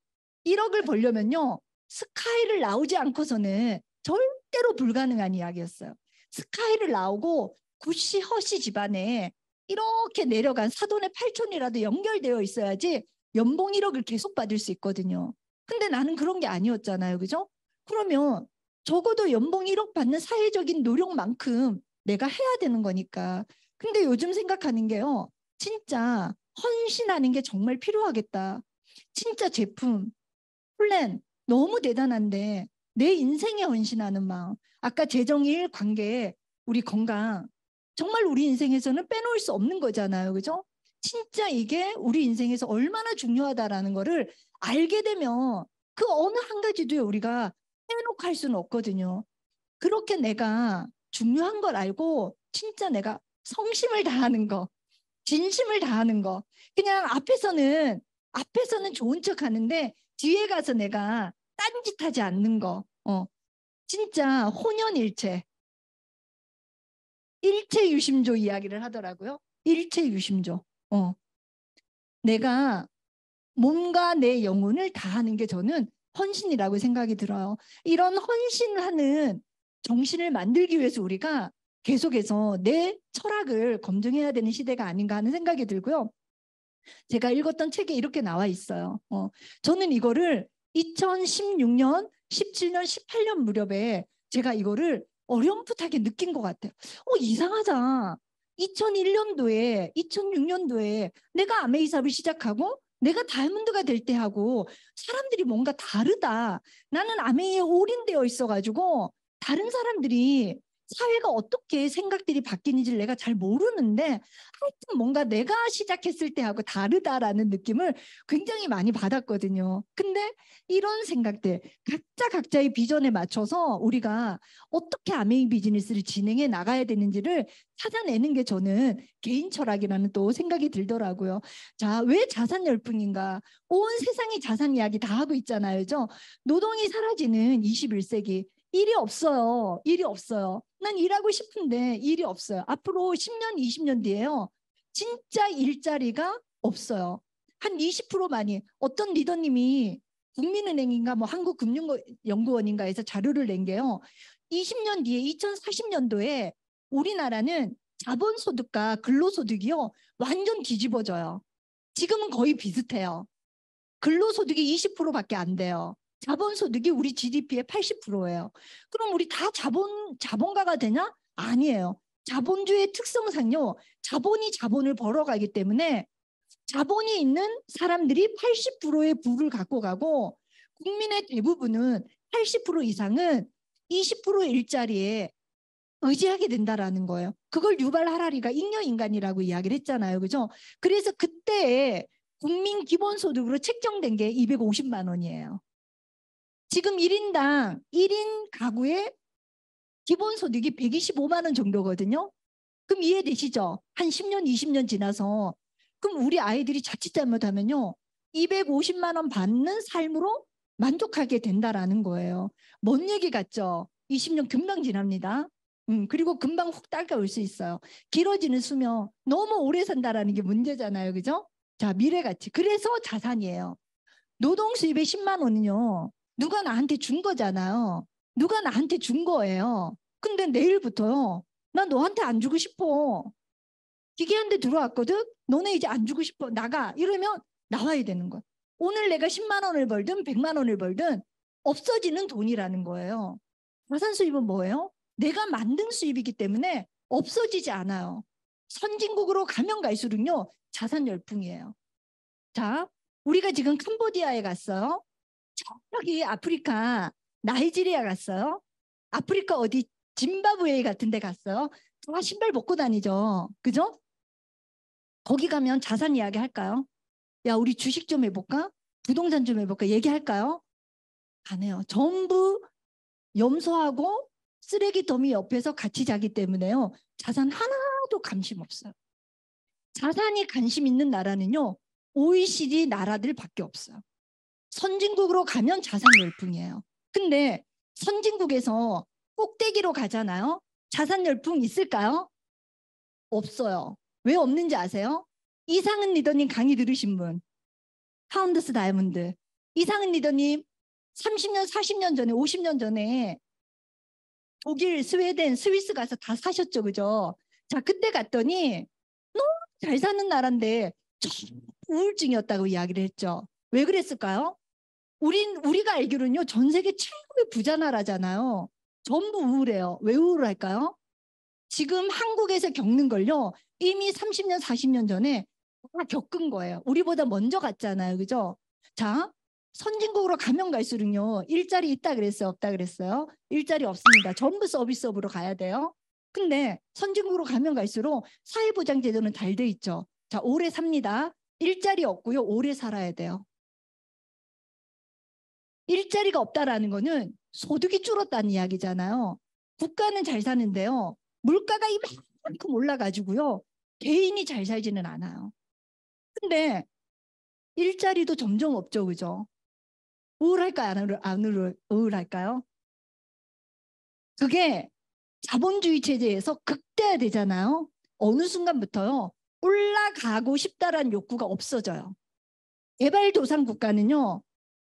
1억을 벌려면요. 스카이를 나오지 않고서는 절대로 불가능한 이야기였어요. 스카이를 나오고 구시 허시 집안에 이렇게 내려간 사돈의 8촌이라도 연결되어 있어야지 연봉 1억을 계속 받을 수 있거든요. 근데 나는 그런 게 아니었잖아요. 그죠? 그러면 적어도 연봉 1억 받는 사회적인 노력만큼 내가 해야 되는 거니까. 근데 요즘 생각하는 게요. 진짜 헌신하는 게 정말 필요하겠다. 진짜 제품, 플랜 너무 대단한데 내 인생에 헌신하는 마음. 아까 재정일 관계, 우리 건강 정말 우리 인생에서는 빼놓을 수 없는 거잖아요. 그죠? 진짜 이게 우리 인생에서 얼마나 중요하다라는 거를 알게 되면 그 어느 한 가지도 우리가 빼놓고 할 수는 없거든요. 그렇게 내가 중요한 걸 알고 진짜 내가 성심을 다하는 거, 진심을 다하는 거. 그냥 앞에서는 앞에서는 좋은 척 하는데 뒤에 가서 내가 딴짓하지 않는 거. 어. 진짜 혼연일체. 일체 유심조 이야기를 하더라고요. 일체 유심조. 어. 내가 몸과 내 영혼을 다하는 게 저는 헌신이라고 생각이 들어요. 이런 헌신하는 정신을 만들기 위해서 우리가 계속해서 내 철학을 검증해야 되는 시대가 아닌가 하는 생각이 들고요. 제가 읽었던 책에 이렇게 나와 있어요. 어, 저는 이거를 2016년, 17년, 18년 무렵에 제가 이거를 어렴풋하게 느낀 것 같아요. 어, 이상하다. 2001년도에, 2006년도에 내가 아메이사를 시작하고 내가 다이아몬드가 될 때 하고 사람들이 뭔가 다르다. 나는 아메이에 올인되어 있어가지고 다른 사람들이 사회가 어떻게 생각들이 바뀌는지를 내가 잘 모르는데 하여튼 뭔가 내가 시작했을 때하고 다르다라는 느낌을 굉장히 많이 받았거든요. 근데 이런 생각들 각자 각자의 비전에 맞춰서 우리가 어떻게 아메이 비즈니스를 진행해 나가야 되는지를 찾아내는 게 저는 개인 철학이라는 또 생각이 들더라고요. 자, 왜 자산 열풍인가? 온 세상이 자산 이야기 다 하고 있잖아요. 그죠? 노동이 사라지는 21세기 일이 없어요. 일이 없어요. 난 일하고 싶은데 일이 없어요. 앞으로 10년, 20년 뒤에요. 진짜 일자리가 없어요. 한 20%만이 어떤 리더님이 국민은행인가 뭐 한국금융연구원인가 에서 자료를 낸 게요. 20년 뒤에 2040년도에 우리나라는 자본소득과 근로소득이요. 완전 뒤집어져요. 지금은 거의 비슷해요. 근로소득이 20%밖에 안 돼요. 자본소득이 우리 GDP의 80%예요. 그럼 우리 다 자본 자본가가 되냐? 아니에요. 자본주의 특성상요. 자본이 자본을 벌어가기 때문에 자본이 있는 사람들이 80%의 부를 갖고 가고 국민의 대부분은 80% 이상은 20% 일자리에 의지하게 된다라는 거예요. 그걸 유발 하라리가 잉여 인간이라고 이야기를 했잖아요. 그죠? 그래서 그때 국민 기본소득으로 책정된 게 250만 원이에요. 지금 1인당 1인 가구의 기본 소득이 125만 원 정도거든요. 그럼 이해되시죠? 한 10년, 20년 지나서 그럼 우리 아이들이 자칫 잘못하면요. 250만 원 받는 삶으로 만족하게 된다라는 거예요. 뭔 얘기 같죠? 20년 금방 지납니다. 음, 그리고 금방 훅 딸까올 수 있어요. 길어지는 수명, 너무 오래 산다라는 게 문제잖아요. 그죠? 자, 미래 가치. 그래서 자산이에요. 노동 수입의 10만 원은요. 누가 나한테 준 거잖아요. 누가 나한테 준 거예요. 근데 내일부터요. 나 너한테 안 주고 싶어. 기계한테 들어왔거든? 너네 이제 안 주고 싶어. 나가. 이러면 나와야 되는 거야. 오늘 내가 10만 원을 벌든 100만 원을 벌든 없어지는 돈이라는 거예요. 자산 수입은 뭐예요? 내가 만든 수입이기 때문에 없어지지 않아요. 선진국으로 가면 갈수록요. 자산 열풍이에요. 자, 우리가 지금 캄보디아에 갔어요. 저기 아프리카 나이지리아 갔어요. 아프리카 어디 짐바브웨 이 같은 데 갔어요. 다 신발 벗고 다니죠. 그죠? 거기 가면 자산 이야기 할까요? 야, 우리 주식 좀 해볼까? 부동산 좀 해볼까? 얘기할까요? 안 해요. 전부 염소하고 쓰레기 더미 옆에서 같이 자기 때문에요. 자산 하나도 관심 없어요. 자산이 관심 있는 나라는요. OECD 나라들밖에 없어요. 선진국으로 가면 자산 열풍이에요. 근데 선진국에서 꼭대기로 가잖아요. 자산 열풍 있을까요? 없어요. 왜 없는지 아세요? 이상은 리더님 강의 들으신 분. 파운드스 다이아몬드. 이상은 리더님 30년, 40년 전에, 50년 전에 독일, 스웨덴, 스위스 가서 다 사셨죠. 그죠? 자, 그때 갔더니 너무 잘 사는 나라인데 우울증이었다고 이야기를 했죠. 왜 그랬을까요? 우린 우리가 알기로는요 전 세계 최고의 부자 나라잖아요. 전부 우울해요. 왜 우울할까요? 지금 한국에서 겪는 걸요 이미 30년 40년 전에 다 겪은 거예요. 우리보다 먼저 갔잖아요, 그죠? 자 선진국으로 가면 갈수록요 일자리 있다 그랬어요, 없다 그랬어요? 일자리 없습니다. 전부 서비스업으로 가야 돼요. 근데 선진국으로 가면 갈수록 사회보장제도는 잘돼 있죠. 자 오래 삽니다. 일자리 없고요 오래 살아야 돼요. 일자리가 없다라는 거는 소득이 줄었다는 이야기잖아요. 국가는 잘 사는데요. 물가가 이만큼 올라가지고요. 개인이 잘 살지는 않아요. 근데 일자리도 점점 없죠. 그죠? 우울할까요? 안, 우울할까요? 그게 자본주의 체제에서 극대화되잖아요. 어느 순간부터요. 올라가고 싶다라는 욕구가 없어져요. 개발도상 국가는요.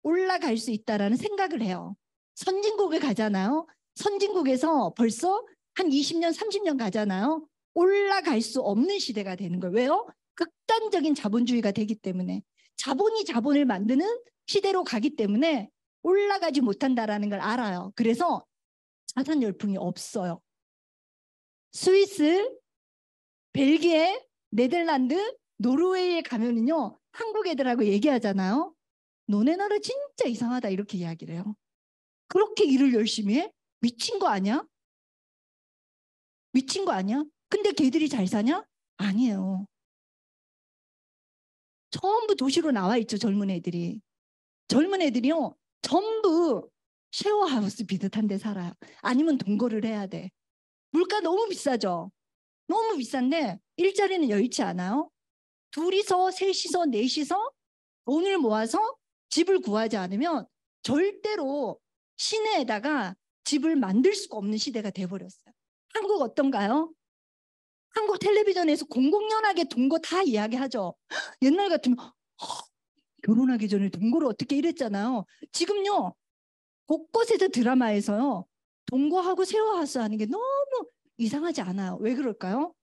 올라갈 수 있다라는 생각을 해요. 선진국을 가잖아요. 선진국에서 벌써 한 20년, 30년 가잖아요. 올라갈 수 없는 시대가 되는 거예요. 왜요? 극단적인 자본주의가 되기 때문에 자본이 자본을 만드는 시대로 가기 때문에 올라가지 못한다라는 걸 알아요. 그래서 자산 열풍이 없어요. 스위스, 벨기에, 네덜란드, 노르웨이에 가면은요 한국 애들하고 얘기하잖아요. 너네 나라 진짜 이상하다 이렇게 이야기를 해요. 그렇게 일을 열심히 해? 미친 거 아니야? 미친 거 아니야? 근데 걔들이 잘 사냐? 아니에요. 전부 도시로 나와 있죠, 젊은 애들이. 젊은 애들이요, 전부 쉐어하우스 비슷한 데 살아. 요 아니면 동거를 해야 돼. 물가 너무 비싸죠? 너무 비싼데 일자리는 여의치 않아요. 둘이서, 셋이서, 넷이서 돈을 모아서 집을 구하지 않으면 절대로 시내에다가 집을 만들 수가 없는 시대가 돼버렸어요. 한국 어떤가요? 한국 텔레비전에서 공공연하게 동거 다 이야기하죠. 옛날 같으면 결혼하기 전에 동거를 어떻게 이랬잖아요. 지금요 곳곳에서 드라마에서요 동거하고 세워하수 하는 게 너무 이상하지 않아요. 왜 그럴까요?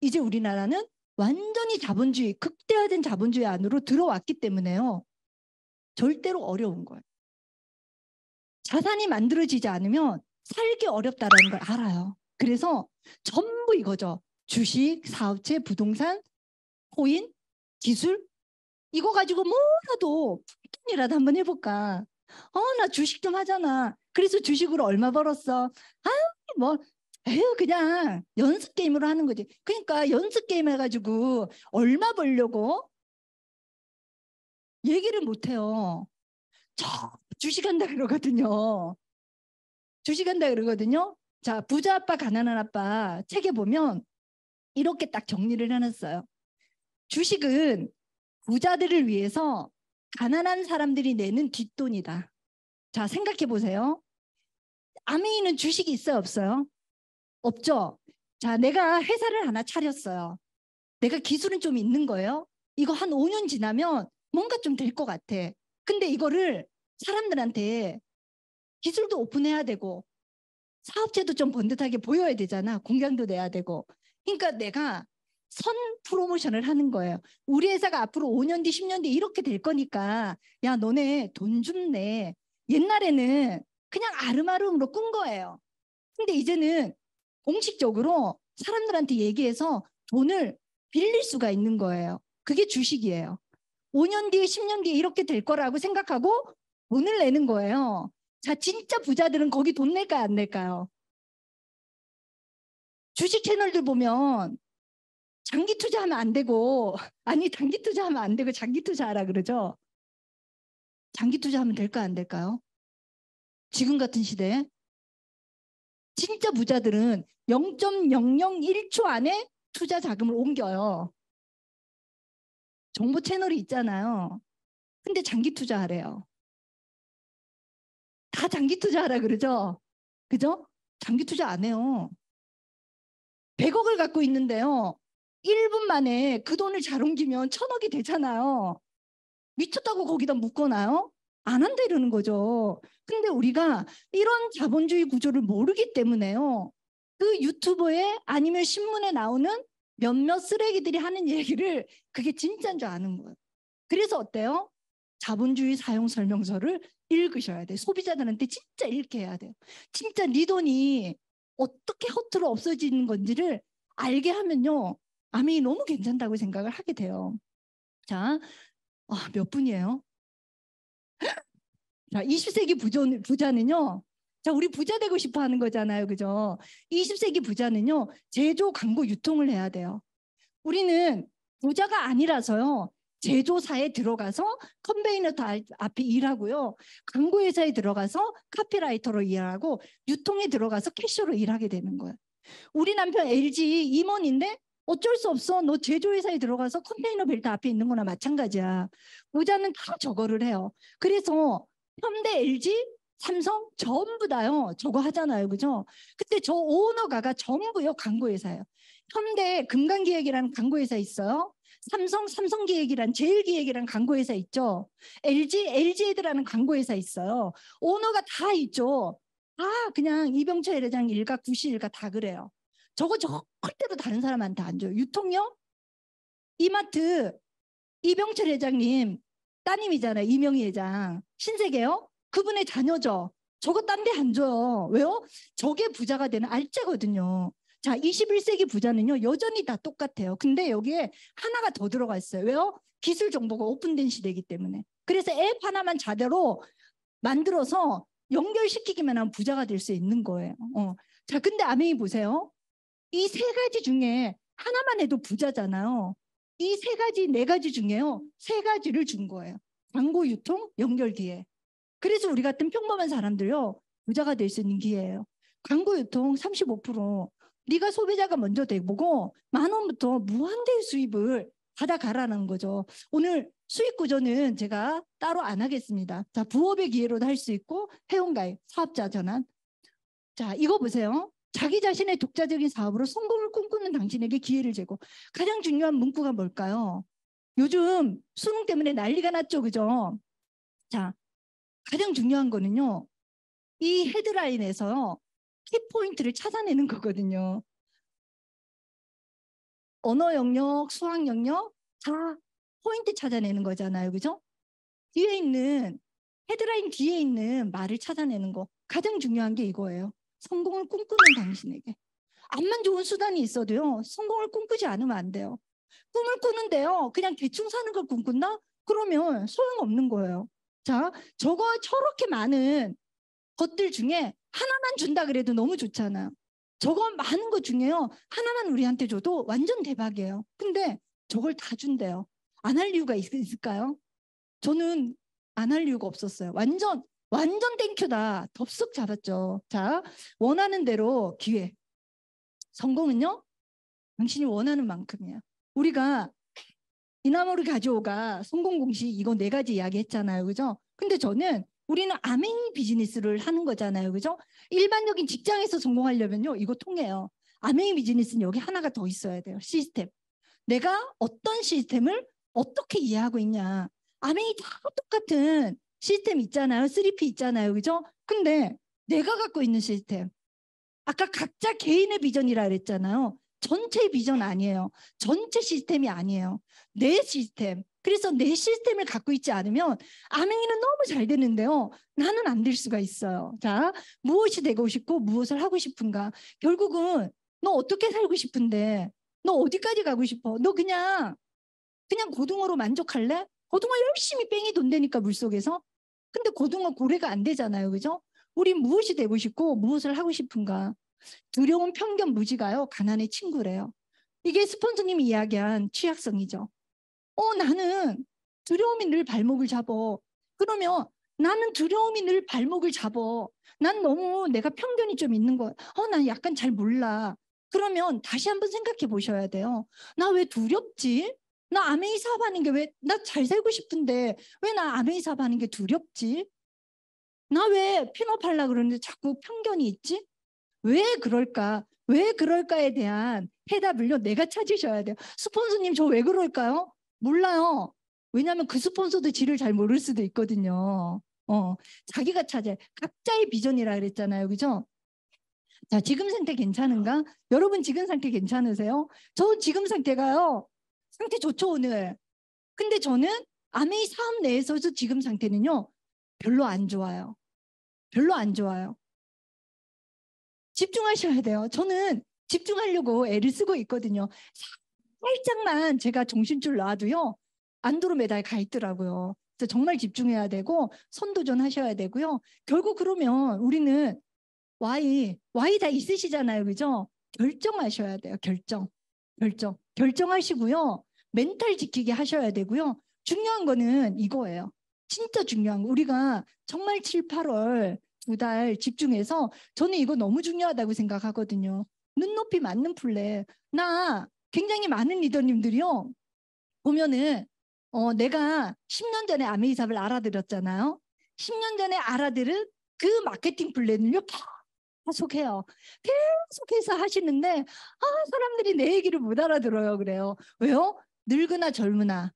이제 우리나라는 완전히 자본주의 극대화된 자본주의 안으로 들어왔기 때문에요. 절대로 어려운 거예요. 자산이 만들어지지 않으면 살기 어렵다는걸 알아요. 그래서 전부 이거죠. 주식, 사업체, 부동산, 코인, 기술 이거 가지고 뭐라도 푸틴이라도 한번 해볼까. 어, 나 주식 좀 하잖아. 그래서 주식으로 얼마 벌었어? 아유, 뭐, 에휴, 그냥 연습 게임으로 하는 거지. 그러니까 연습 게임 해가지고 얼마 벌려고 얘기를 못해요. 저 주식한다 그러거든요. 주식한다 그러거든요. 자, 부자 아빠, 가난한 아빠 책에 보면 이렇게 딱 정리를 해놨어요. 주식은 부자들을 위해서 가난한 사람들이 내는 뒷돈이다. 자, 생각해 보세요. 아미는 주식이 있어요, 없어요? 없죠? 자, 내가 회사를 하나 차렸어요. 내가 기술은 좀 있는 거예요. 이거 한 5년 지나면 뭔가 좀 될 것 같아. 근데 이거를 사람들한테 기술도 오픈해야 되고 사업체도 좀 번듯하게 보여야 되잖아. 공장도 내야 되고. 그러니까 내가 선 프로모션을 하는 거예요. 우리 회사가 앞으로 5년 뒤, 10년 뒤 이렇게 될 거니까 야 너네 돈좀네 옛날에는 그냥 아름아름으로 꾼 거예요. 근데 이제는 공식적으로 사람들한테 얘기해서 돈을 빌릴 수가 있는 거예요. 그게 주식이에요. 5년 뒤에 10년 뒤에 이렇게 될 거라고 생각하고 돈을 내는 거예요. 자, 진짜 부자들은 거기 돈 낼까요? 안 낼까요? 주식 채널들 보면 장기 투자하면 안 되고, 아니, 단기 투자하면 안 되고, 장기 투자하라 그러죠? 장기 투자하면 될까, 안 될까요? 지금 같은 시대에? 진짜 부자들은 0.001초 안에 투자 자금을 옮겨요. 정보 채널이 있잖아요. 근데 장기 투자하래요. 다 장기 투자하라 그러죠? 그죠? 장기 투자 안 해요. 100억을 갖고 있는데요. 1분 만에 그 돈을 잘 옮기면 천억이 되잖아요. 미쳤다고 거기다 묶어놔요? 안 한다 이러는 거죠. 근데 우리가 이런 자본주의 구조를 모르기 때문에요. 그 유튜버에 아니면 신문에 나오는 몇몇 쓰레기들이 하는 얘기를 그게 진짜인 줄 아는 거예요. 그래서 어때요? 자본주의 사용 설명서를 읽으셔야 돼요. 소비자들한테 진짜 읽게 해야 돼요. 진짜 네 돈이 어떻게 허투루 없어지는 건지를 알게 하면요. 아미 너무 괜찮다고 생각을 하게 돼요. 자, 아, 몇 분이에요? 자, 20세기 부조, 부자는요. 자, 우리 부자 되고 싶어 하는 거잖아요. 그죠? 20세기 부자는요. 제조, 광고, 유통을 해야 돼요. 우리는 부자가 아니라서요. 제조사에 들어가서 컨베이너 앞에 일하고요. 광고회사에 들어가서 카피라이터로 일하고 유통에 들어가서 캐셔로 일하게 되는 거예요. 우리 남편 LG 임원인데 어쩔 수 없어. 너 제조회사에 들어가서 컨테이너 벨트 앞에 있는 거나 마찬가지야. 부자는 다 저거를 해요. 그래서 현대 LG 삼성 전부 다요. 저거 하잖아요. 그죠? 근데 저 오너가가 전부요. 광고회사예요. 현대 금강기획이라는 광고회사 있어요. 삼성 삼성기획이란 제일기획이란 광고회사 있죠. LG LG헤드라는 광고회사 있어요. 오너가 다 있죠. 아 그냥 이병철 회장 일가 구시 일가 다 그래요. 저거 저 절대로 다른 사람한테 안 줘요. 유통요? 이마트 이병철 회장님 따님이잖아요. 이명희 회장 신세계요? 그분의 자녀죠. 저거 딴 데 안 줘요. 왜요? 저게 부자가 되는 알짜거든요. 자, 21세기 부자는요, 여전히 다 똑같아요. 근데 여기에 하나가 더 들어가 있어요. 왜요? 기술 정보가 오픈된 시대이기 때문에. 그래서 앱 하나만 자대로 만들어서 연결시키기만 하면 부자가 될 수 있는 거예요. 어. 자, 근데 아메이 보세요. 이 세 가지 중에 하나만 해도 부자잖아요. 이 세 가지, 네 가지 중에요. 세 가지를 준 거예요. 광고 유통, 연결 기회. 그래서 우리 같은 평범한 사람들요. 부자가 될 수 있는 기회예요. 광고 유통 35%, 네가 소비자가 먼저 되고 만 원부터 무한대의 수입을 받아가라는 거죠. 오늘 수익 구조는 제가 따로 안 하겠습니다. 자, 부업의 기회로도 할 수 있고 회원가입, 사업자 전환. 자, 이거 보세요. 자기 자신의 독자적인 사업으로 성공을 꿈꾸는 당신에게 기회를 제고 가장 중요한 문구가 뭘까요? 요즘 수능 때문에 난리가 났죠, 그죠? 자, 가장 중요한 거는요. 이헤드라인에서 팁 포인트를 찾아내는 거거든요. 언어 영역, 수학 영역 다 포인트 찾아내는 거잖아요. 그죠? 뒤에 있는 헤드라인 뒤에 있는 말을 찾아내는 거 가장 중요한 게 이거예요. 성공을 꿈꾸는 당신에게. 암만 좋은 수단이 있어도요. 성공을 꿈꾸지 않으면 안 돼요. 꿈을 꾸는데요. 그냥 대충 사는 걸 꿈꾼다? 그러면 소용없는 거예요. 자, 저거 저렇게 많은 것들 중에 하나만 준다 그래도 너무 좋잖아. 저거 많은 것 중에요. 하나만 우리한테 줘도 완전 대박이에요. 근데 저걸 다 준대요. 안 할 이유가 있, 있을까요? 저는 안 할 이유가 없었어요. 완전 완전 땡큐다. 덥석 잡았죠. 자, 원하는 대로 기회. 성공은요? 당신이 원하는 만큼이야. 우리가 이나무를 가져오가 성공 공식 이거 네 가지 이야기했잖아요. 그죠? 근데 저는 우리는 아멘 비즈니스를 하는 거잖아요. 그죠? 일반적인 직장에서 성공하려면요. 이거 통해요. 아멘 비즈니스는 여기 하나가 더 있어야 돼요. 시스템. 내가 어떤 시스템을 어떻게 이해하고 있냐. 아멘이 다 똑같은 시스템 있잖아요. 3P 있잖아요. 그죠? 근데 내가 갖고 있는 시스템. 아까 각자 개인의 비전이라 그랬잖아요. 전체 비전 아니에요. 전체 시스템이 아니에요. 내 시스템, 그래서 내 시스템을 갖고 있지 않으면 암행이는 너무 잘 되는데요. 나는 안 될 수가 있어요. 자, 무엇이 되고 싶고 무엇을 하고 싶은가. 결국은 너 어떻게 살고 싶은데? 너 어디까지 가고 싶어? 너 그냥 그냥 고등어로 만족할래? 고등어 열심히 뺑이 돈되니까 물속에서. 근데 고등어 고래가 안 되잖아요. 그죠? 우린 무엇이 되고 싶고 무엇을 하고 싶은가. 두려운 편견 무지가요. 가난의 친구래요. 이게 스폰서님이 이야기한 취약성이죠. 어, 나는 두려움이 늘 발목을 잡어. 그러면 나는 두려움이 늘 발목을 잡어. 난 너무 내가 편견이 좀 있는 것. 어, 난 약간 잘 몰라. 그러면 다시 한번 생각해 보셔야 돼요. 나 왜 두렵지? 나 아메이 사업 하는 게 왜, 나 잘 살고 싶은데 왜 나 아메이 사업 하는 게 두렵지? 나왜 핀업하려 그러는데 자꾸 편견이 있지? 왜 그럴까? 왜 그럴까에 대한 해답을요, 내가 찾으셔야 돼요. 스폰서님, 저 왜 그럴까요? 몰라요. 왜냐하면 그 스폰서도 지를 잘 모를 수도 있거든요. 어, 자기가 찾아 각자의 비전이라 그랬잖아요. 그죠? 자, 지금 상태 괜찮은가? 여러분 지금 상태 괜찮으세요? 저 지금 상태가요. 상태 좋죠, 오늘. 근데 저는 아메이 사업 내에서도 지금 상태는요. 별로 안 좋아요. 별로 안 좋아요. 집중하셔야 돼요. 저는 집중하려고 애를 쓰고 있거든요. 살짝만 제가 정신줄 놔도요. 안드로메다에 가 있더라고요. 그래서 정말 집중해야 되고 선도전하셔야 되고요. 결국 그러면 우리는 Y, Y 다 있으시잖아요. 그죠? 결정하셔야 돼요. 결정. 결정. 결정하시고요. 멘탈 지키게 하셔야 되고요. 중요한 거는 이거예요. 진짜 중요한 거. 우리가 정말 7, 8월 두 달 집중해서 저는 이거 너무 중요하다고 생각하거든요. 눈높이 맞는 플레. 나 굉장히 많은 리더님들이요. 보면은 어, 내가 10년 전에 아메이삽을 알아들었잖아요. 10년 전에 알아들은 그 마케팅 플랜을요. 계속해요. 계속해서 하시는데 아 사람들이 내 얘기를 못 알아들어요. 그래요. 왜요? 늙으나 젊으나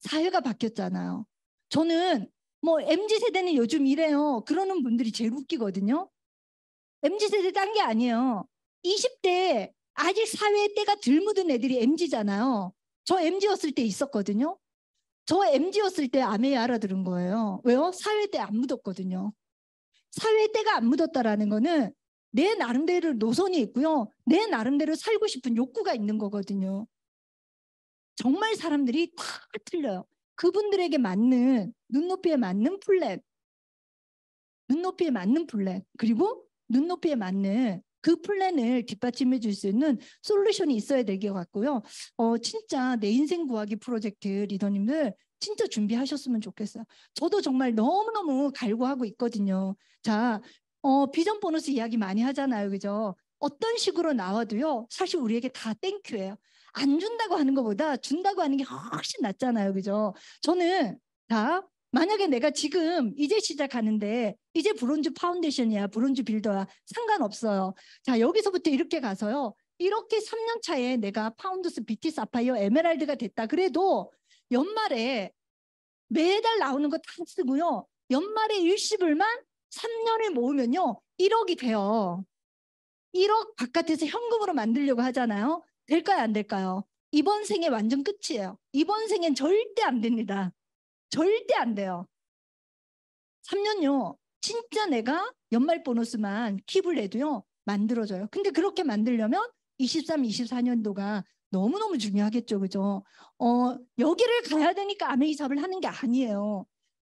사회가 바뀌었잖아요. 저는 뭐 MZ 세대는 요즘 이래요. 그러는 분들이 제일 웃기거든요. MZ 세대 딴 게 아니에요. 20대 아직 사회의 때가 덜 묻은 애들이 MG잖아요. 저 MG였을 때 있었거든요. 저 MG였을 때 아메이 알아들은 거예요. 왜요? 사회 때안 묻었거든요. 사회 때가 안 묻었다라는 거는 내 나름대로 노선이 있고요. 내 나름대로 살고 싶은 욕구가 있는 거거든요. 정말 사람들이 다 틀려요. 그분들에게 맞는 눈높이에 맞는 플랫, 눈높이에 맞는 플랫, 그리고 눈높이에 맞는 그 플랜을 뒷받침해 줄 수 있는 솔루션이 있어야 될 것 같고요. 어, 진짜 내 인생 구하기 프로젝트 리더님들 진짜 준비하셨으면 좋겠어요. 저도 정말 너무너무 갈구하고 있거든요. 자, 어, 비전 보너스 이야기 많이 하잖아요. 그죠? 어떤 식으로 나와도요. 사실 우리에게 다 땡큐예요. 안 준다고 하는 것보다 준다고 하는 게 훨씬 낫잖아요. 그죠? 저는 다 만약에 내가 지금 이제 시작하는데 이제 브론즈 파운데이션이야 브론즈 빌더야 상관없어요 자 여기서부터 이렇게 가서요 이렇게 3년 차에 내가 파운드스 비티 사파이어 에메랄드가 됐다 그래도 연말에 매달 나오는 거 다 쓰고요 연말에 일시불만 3년을 모으면요 1억이 돼요 1억 바깥에서 현금으로 만들려고 하잖아요 될까요 안 될까요 이번 생에 완전 끝이에요 이번 생엔 절대 안 됩니다 절대 안 돼요. 3년요. 진짜 내가 연말 보너스만 킵을 내도요 만들어져요. 근데 그렇게 만들려면 23, 24년도가 너무너무 중요하겠죠. 그죠? 어, 여기를 가야 되니까 아메이삽을 하는 게 아니에요.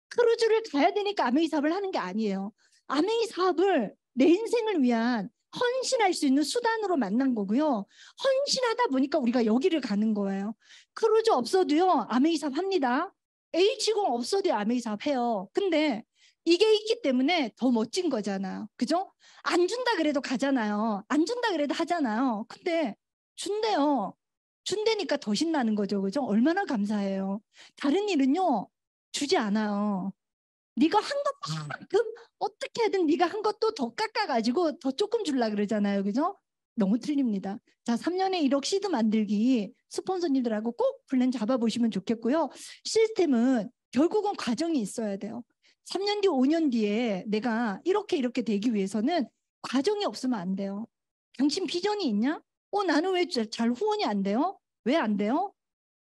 크루즈를 가야 되니까 아메이삽을 하는 게 아니에요. 아메이업을내 인생을 위한 헌신할 수 있는 수단으로 만난 거고요. 헌신하다 보니까 우리가 여기를 가는 거예요. 크루즈 없어도요. 아메이 사업 합니다. H공 없어도 아메이삽해요. 근데 이게 있기 때문에 더 멋진 거잖아요. 그죠? 안 준다 그래도 가잖아요. 안 준다 그래도 하잖아요. 근데 준대요. 준대니까 더 신나는 거죠. 그죠? 얼마나 감사해요. 다른 일은요. 주지 않아요. 네가 한 것만큼 어떻게든 네가 한 것도 더 깎아가지고 더 조금 줄라 그러잖아요. 그죠? 너무 틀립니다. 자, 3년에 1억 시드 만들기 스폰서님들하고 꼭 플랜 잡아보시면 좋겠고요. 시스템은 결국은 과정이 있어야 돼요. 3년 뒤, 5년 뒤에 내가 이렇게 이렇게 되기 위해서는 과정이 없으면 안 돼요. 당신 비전이 있냐? 어, 나는 왜 잘 후원이 안 돼요? 왜 안 돼요?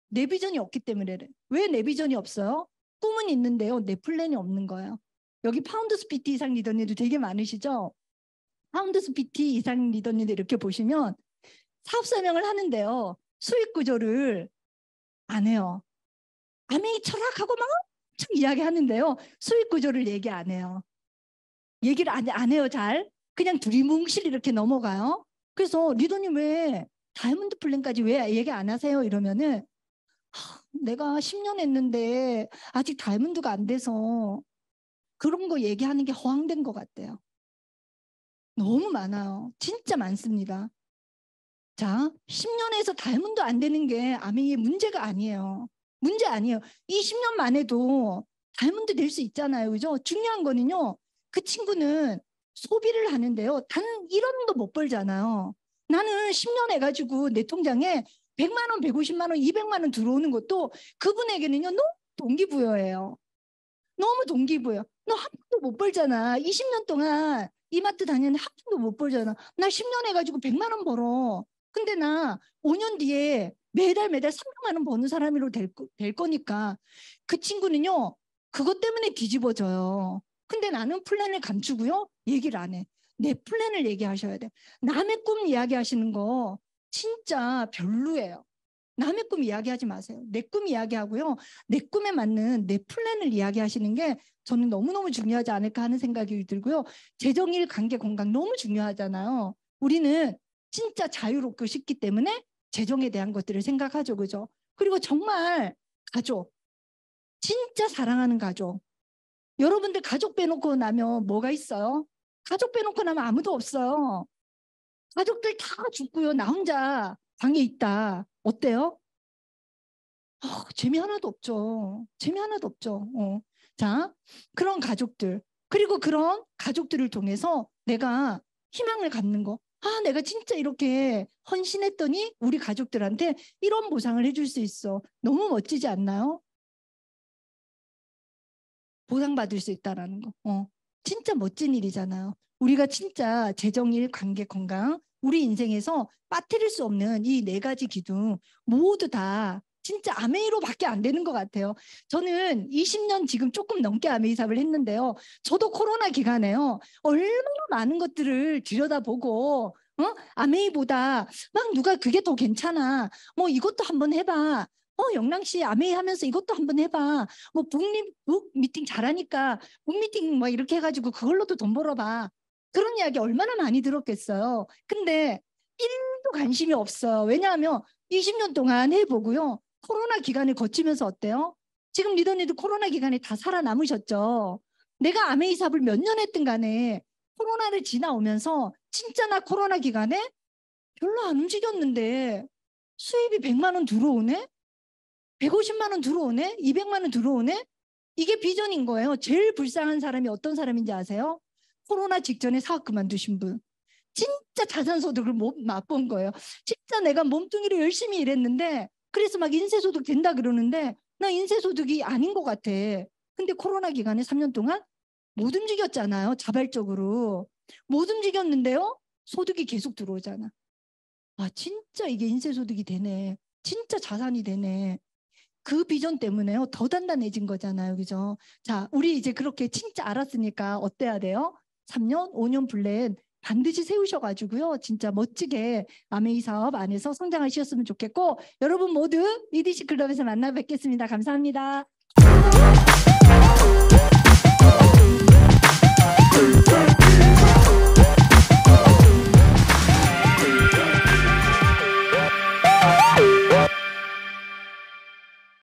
내 비전이 없기 때문에 왜 내 비전이 없어요? 꿈은 있는데요. 내 플랜이 없는 거예요. 여기 파운드 스피티 이상 리더님도 되게 많으시죠? 파운드스 PT 이상 리더님들 이렇게 보시면 사업 설명을 하는데요. 수익 구조를 안 해요. 아메이 철학하고 막 엄청 이야기하는데요. 수익 구조를 얘기 안 해요. 얘기를 안, 안 해요, 잘. 그냥 두리뭉실 이렇게 넘어가요. 그래서 리더님 왜 다이아몬드 플랜까지 왜 얘기 안 하세요? 이러면은 내가 10년 했는데 아직 다이아몬드가 안 돼서 그런 거 얘기하는 게 허황된 것 같대요. 너무 많아요. 진짜 많습니다. 자, 10년에서 닮은도 안 되는 게 아미의 문제가 아니에요. 문제 아니에요. 20년 만해도 닮은도 될 수 있잖아요. 그죠? 중요한 거는요. 그 친구는 소비를 하는데요. 단 1원도 못 벌잖아요. 나는 10년 해가지고 내 통장에 100만 원, 150만 원, 200만 원 들어오는 것도 그분에게는요. 너무 동기부여예요. 너무 동기부여. 너 한 번도 못 벌잖아. 20년 동안 이마트 다니는데 한 푼도 못 벌잖아. 나 10년 해가지고 100만 원 벌어. 근데 나 5년 뒤에 매달 매달 300만 원 버는 사람으로 될, 될 거니까 그 친구는요. 그것 때문에 뒤집어져요. 근데 나는 플랜을 감추고요. 얘기를 안 해. 내 플랜을 얘기하셔야 돼. 남의 꿈 이야기하시는 거 진짜 별로예요. 남의 꿈 이야기하지 마세요. 내 꿈 이야기하고요. 내 꿈에 맞는 내 플랜을 이야기하시는 게 저는 너무너무 중요하지 않을까 하는 생각이 들고요. 재정일 관계 건강 너무 중요하잖아요. 우리는 진짜 자유롭고 싶기 때문에 재정에 대한 것들을 생각하죠. 그죠? 그리고 정말 가족. 진짜 사랑하는 가족. 여러분들 가족 빼놓고 나면 뭐가 있어요? 가족 빼놓고 나면 아무도 없어요. 가족들 다 죽고요. 나 혼자 방에 있다. 어때요? 어, 재미 하나도 없죠. 재미 하나도 없죠. 어. 자, 그런 가족들. 그리고 그런 가족들을 통해서 내가 희망을 갖는 거. 아, 내가 진짜 이렇게 헌신했더니 우리 가족들한테 이런 보상을 해줄 수 있어. 너무 멋지지 않나요? 보상받을 수 있다라는 거. 어. 진짜 멋진 일이잖아요. 우리가 진짜 재정일, 관계, 건강 우리 인생에서 빠뜨릴 수 없는 이 네 가지 기둥 모두 다 진짜 아메이로밖에 안 되는 것 같아요. 저는 20년 지금 조금 넘게 아메이삽을 했는데요. 저도 코로나 기간에요. 얼마나 많은 것들을 들여다보고 어? 아메이보다 막 누가 그게 더 괜찮아. 뭐 이것도 한번 해봐. 어, 영랑 씨 아메이 하면서 이것도 한번 해봐. 뭐 북립 북 미팅 잘하니까 북 미팅 뭐 이렇게 해가지고 그걸로도 돈 벌어봐. 그런 이야기 얼마나 많이 들었겠어요. 근데 1도 관심이 없어요. 왜냐하면 20년 동안 해보고요. 코로나 기간을 거치면서 어때요? 지금 리더님도 코로나 기간에 다 살아남으셨죠. 내가 아메이삽을 몇 년 했든 간에 코로나를 지나오면서 진짜 나 코로나 기간에 별로 안 움직였는데 수입이 100만 원 들어오네? 150만 원 들어오네? 200만 원 들어오네? 이게 비전인 거예요. 제일 불쌍한 사람이 어떤 사람인지 아세요? 코로나 직전에 사업 그만두신 분. 진짜 자산소득을 못 맛본 거예요. 진짜 내가 몸뚱이로 열심히 일했는데 그래서 막 인쇄소득 된다 그러는데 나 인쇄소득이 아닌 것 같아. 근데 코로나 기간에 3년 동안 못 움직였잖아요. 자발적으로. 못 움직였는데요. 소득이 계속 들어오잖아. 아, 진짜 이게 인쇄소득이 되네. 진짜 자산이 되네. 그 비전 때문에요. 더 단단해진 거잖아요. 그죠? 자, 우리 이제 그렇게 진짜 알았으니까 어때야 돼요? 3년, 5년 플랜 반드시 세우셔가지고요. 진짜 멋지게 아메이 사업 안에서 성장하셨으면 좋겠고 여러분 모두 EDC 클럽에서 만나 뵙겠습니다. 감사합니다.